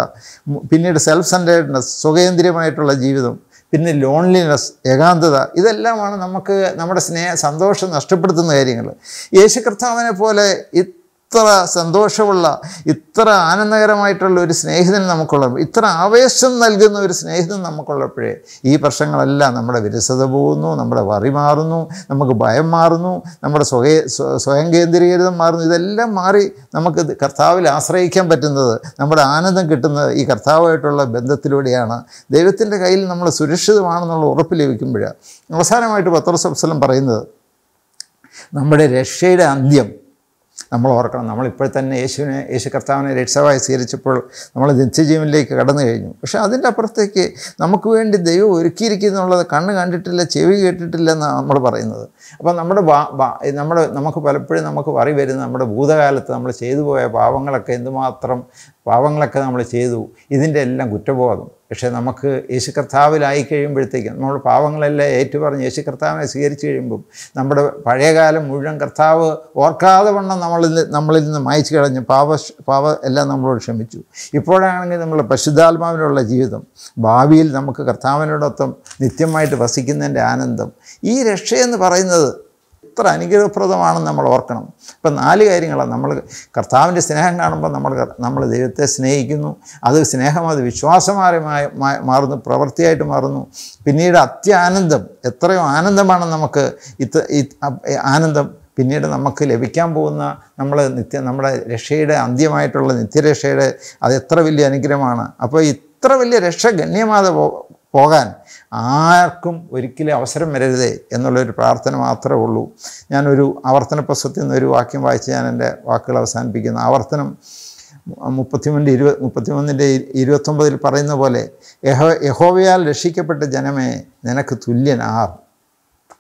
പിന്നീട് സെൽഫ് സെൻറ്റേഡ്നെസ് സ്വകേന്ദ്രീയമായിട്ടുള്ള ജീവിതം പിന്നെ ലോൺലിനെസ് ഏകാന്തത ഇതെല്ലാമാണ് നമുക്ക് നമ്മുടെ സ്നേഹ സന്തോഷം നഷ്ടപ്പെടുത്തുന്ന കാര്യങ്ങൾ യേശു കർത്താവിനെ പോലെ ഇത്ര സന്തോഷമുള്ള ഇത്ര ആനന്ദകരമായിട്ടുള്ള ഒരു സ്നേഹിതന് നമുക്കുള്ളപ്പോൾ ഇത്ര ആവേശം നൽകുന്ന ഒരു സ്നേഹിതം നമുക്കുള്ളപ്പോഴേ ഈ പ്രശ്നങ്ങളെല്ലാം നമ്മുടെ വിരസത പോകുന്നു നമ്മുടെ വറി മാറുന്നു നമുക്ക് ഭയം മാറുന്നു നമ്മുടെ സ്വയ സ്വയം കേന്ദ്രീകൃതം മാറുന്നു ഇതെല്ലാം മാറി നമുക്ക് കർത്താവിൽ ആശ്രയിക്കാൻ പറ്റുന്നത് നമ്മുടെ ആനന്ദം കിട്ടുന്നത് ഈ കർത്താവുമായിട്ടുള്ള ബന്ധത്തിലൂടെയാണ് ദൈവത്തിൻ്റെ കയ്യിൽ നമ്മൾ സുരക്ഷിതമാണെന്നുള്ള ഉറപ്പ് ലഭിക്കുമ്പോഴാണ് അവസാനമായിട്ട് പത്രസംസലം പറയുന്നത് നമ്മുടെ രക്ഷയുടെ അന്ത്യം നമ്മൾ ഓർക്കണം നമ്മളിപ്പോൾ തന്നെ യേശുവിനെ യേശു കർത്താവിനെ രക്ഷമായി സ്വീകരിച്ചപ്പോൾ നമ്മൾ നിത്യജീവനിലേക്ക് കടന്നു കഴിഞ്ഞു പക്ഷേ അതിൻ്റെ അപ്പുറത്തേക്ക് നമുക്ക് വേണ്ടി ദൈവം ഒരുക്കിയിരിക്കുന്നുള്ളത് കണ്ണ് കണ്ടിട്ടില്ല ചെവി കേട്ടിട്ടില്ല എന്നാണ് നമ്മൾ പറയുന്നത് അപ്പം നമ്മുടെ നമ്മുടെ നമുക്ക് പലപ്പോഴും നമുക്ക് വറി വരുന്ന നമ്മുടെ ഭൂതകാലത്ത് നമ്മൾ ചെയ്തു പോയ പാവങ്ങളൊക്കെ എന്തുമാത്രം പാവങ്ങളൊക്കെ നമ്മൾ ചെയ്തു ഇതിൻ്റെ എല്ലാം കുറ്റബോധം പക്ഷേ നമുക്ക് യേശു കർത്താവിലായി കഴിയുമ്പോഴത്തേക്കും നമ്മൾ പാവങ്ങളെല്ലാം ഏറ്റുപറഞ്ഞ് യേശു കർത്താവിനെ സ്വീകരിച്ചു കഴിയുമ്പം നമ്മുടെ പഴയകാലം മുഴുവൻ കർത്താവ് ഓർക്കാതെ വണ്ണം നമ്മളിൽ നമ്മളിൽ നിന്ന് മായച്ചു കളഞ്ഞ് പാവ പാവ എല്ലാം നമ്മളോട് ക്ഷമിച്ചു ഇപ്പോഴാണെങ്കിൽ നമ്മൾ പശുദ്ധാത്മാവിനുള്ള ജീവിതം ഭാവിയിൽ നമുക്ക് കർത്താവിനോടൊപ്പം നിത്യമായിട്ട് വസിക്കുന്നതിൻ്റെ ആനന്ദം ഈ രക്ഷയെന്ന് പറയുന്നത് എത്ര അനുഗ്രഹപ്രദമാണെന്ന് നമ്മൾ ഓർക്കണം ഇപ്പം നാല് കാര്യങ്ങളാണ് നമ്മൾ കർത്താവിൻ്റെ സ്നേഹം കാണുമ്പോൾ നമ്മൾ നമ്മൾ ദൈവത്തെ സ്നേഹിക്കുന്നു അത് സ്നേഹം അത് വിശ്വാസമായി മാറുന്നു പ്രവൃത്തിയായിട്ട് മാറുന്നു പിന്നീട് അത്യാനന്ദം എത്രയോ ആനന്ദമാണ് നമുക്ക് ഇത്ത ആനന്ദം പിന്നീട് നമുക്ക് ലഭിക്കാൻ പോകുന്ന നമ്മൾ നിത്യ നമ്മുടെ രക്ഷയുടെ അന്ത്യമായിട്ടുള്ള നിത്യരക്ഷയുടെ അത് എത്ര വലിയ അനുഗ്രഹമാണ് അപ്പോൾ ഇത്ര വലിയ രക്ഷ ഗണ്യമാത പോകാൻ ആർക്കും ഒരിക്കലും അവസരം വരരുതേ എന്നുള്ളൊരു പ്രാർത്ഥന മാത്രമേ ഉള്ളൂ ഞാനൊരു ആവർത്തന പ്രസവത്തിൽ നിന്നൊരു വാക്യം വായിച്ച് ഞാൻ എൻ്റെ വാക്കുകൾ അവസാനിപ്പിക്കുന്നു ആവർത്തനം മുപ്പത്തിമൂന്നിൻ്റെ ഇരുപത് മുപ്പത്തിമൂന്നിൻ്റെ ഇരുപത്തൊമ്പതിൽ പറയുന്ന പോലെ യഹോ യഹോവയാൽ രക്ഷിക്കപ്പെട്ട ജനമേ നിനക്ക് തുല്യൻ ആർ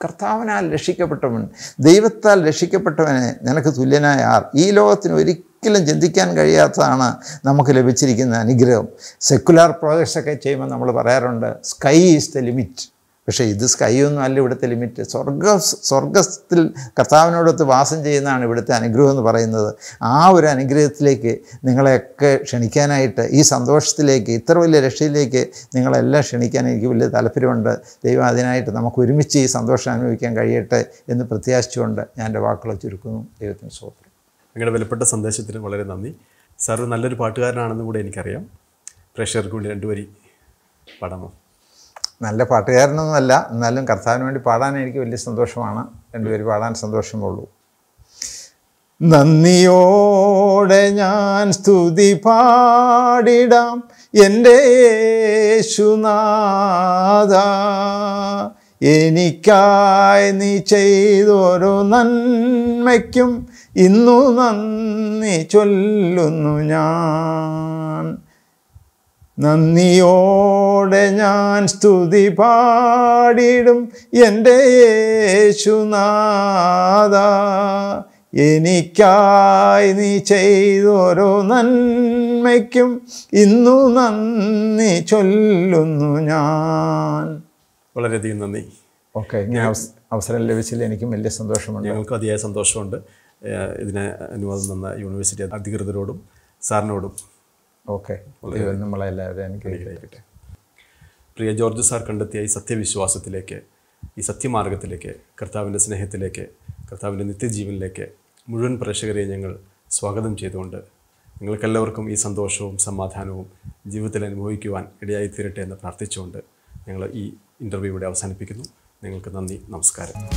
കർത്താവിനാൽ രക്ഷിക്കപ്പെട്ടവൻ ദൈവത്താൽ രക്ഷിക്കപ്പെട്ടവനെ നിനക്ക് തുല്യനായ ആർ ഈ ലോകത്തിന് ഒരിക്കലും ഒരിക്കലും ചിന്തിക്കാൻ കഴിയാത്തതാണ് നമുക്ക് ലഭിച്ചിരിക്കുന്ന അനുഗ്രഹം സെക്കുലാർ പ്രോജക്ട്സൊക്കെ ചെയ്യുമ്പോൾ നമ്മൾ പറയാറുണ്ട് സ്കൈ ഈസ് ദ ലിമിറ്റ് പക്ഷേ ഇത് സ്കൈ ഒന്നും അല്ല ഇവിടുത്തെ ലിമിറ്റ് സ്വർഗ സ്വർഗത്തിൽ കർത്താവിനോടൊത്ത് വാസം ചെയ്യുന്നതാണ് ഇവിടുത്തെ അനുഗ്രഹം എന്ന് പറയുന്നത് ആ ഒരു അനുഗ്രഹത്തിലേക്ക് നിങ്ങളെയൊക്കെ ക്ഷണിക്കാനായിട്ട് ഈ സന്തോഷത്തിലേക്ക് ഇത്ര വലിയ രക്ഷയിലേക്ക് നിങ്ങളെല്ലാം ക്ഷണിക്കാൻ എനിക്ക് വലിയ താല്പര്യമുണ്ട് ദൈവം അതിനായിട്ട് നമുക്ക് ഒരുമിച്ച് ഈ സന്തോഷം അനുഭവിക്കാൻ കഴിയട്ടെ എന്ന് പ്രത്യാശിച്ചുകൊണ്ട് ഞാൻ എൻ്റെ വാക്കുകൾ ചുരുക്കുന്നു ദൈവത്തിന് സ്തോത്രം നിങ്ങളുടെ വിലപ്പെട്ട സന്ദേശത്തിന് വളരെ നന്ദി സാർ നല്ലൊരു പാട്ടുകാരനാണെന്ന് കൂടെ എനിക്കറിയാം പ്രേക്ഷകർക്ക് വേണ്ടി രണ്ടു വരി പാടാമോ നല്ല പാട്ടുകാരനൊന്നുമല്ല എന്നാലും കർത്താവിന് വേണ്ടി പാടാൻ എനിക്ക് വലിയ സന്തോഷമാണ് രണ്ടുപേർ പാടാൻ സന്തോഷമുള്ളൂ നന്ദിയോടെ ഞാൻ സ്തുതി പാടിടാം എൻ്റെ യേശുനാഥ എനിക്കായി നീ ചെയ്തൊരു നന്മയ്ക്കും ഇന്നു നന്ദി ചൊല്ലുന്നു ഞാൻ നന്ദിയോടെ ഞാൻ സ്തുതി പാടിടും എൻ്റെ യേശുനാഥ എനിക്കായി നീ ചെയ്തോരോ നന്മയ്ക്കും ഇന്നു നന്ദി ചൊല്ലുന്നു ഞാൻ വളരെയധികം നന്ദി ഓക്കെ ഞാൻ അവസരം ലഭിച്ചതിൽ എനിക്കും വലിയ സന്തോഷമുണ്ട് ഞങ്ങൾക്ക് അതിയായ സന്തോഷമുണ്ട് ഇതിന് അനുവാദം തന്ന യൂണിവേഴ്സിറ്റി അധികൃതരോടും സാറിനോടും ഓക്കെ നമ്മളെല്ലാവരും പ്രിയ ജോർജ് സാർ കണ്ടെത്തിയ ഈ സത്യവിശ്വാസത്തിലേക്ക് ഈ സത്യമാർഗത്തിലേക്ക് കർത്താവിൻ്റെ സ്നേഹത്തിലേക്ക് കർത്താവിൻ്റെ നിത്യജീവനിലേക്ക് മുഴുവൻ പ്രേക്ഷകരെയും ഞങ്ങൾ സ്വാഗതം ചെയ്തുകൊണ്ട് നിങ്ങൾക്കെല്ലാവർക്കും ഈ സന്തോഷവും സമാധാനവും ജീവിതത്തിൽ അനുഭവിക്കുവാൻ ഇടയായി തീരട്ടെ എന്ന് പ്രാർത്ഥിച്ചുകൊണ്ട് ഞങ്ങൾ ഈ ഇൻ്റർവ്യൂ ഇവിടെ അവസാനിപ്പിക്കുന്നു നിങ്ങൾക്ക് നന്ദി നമസ്കാരം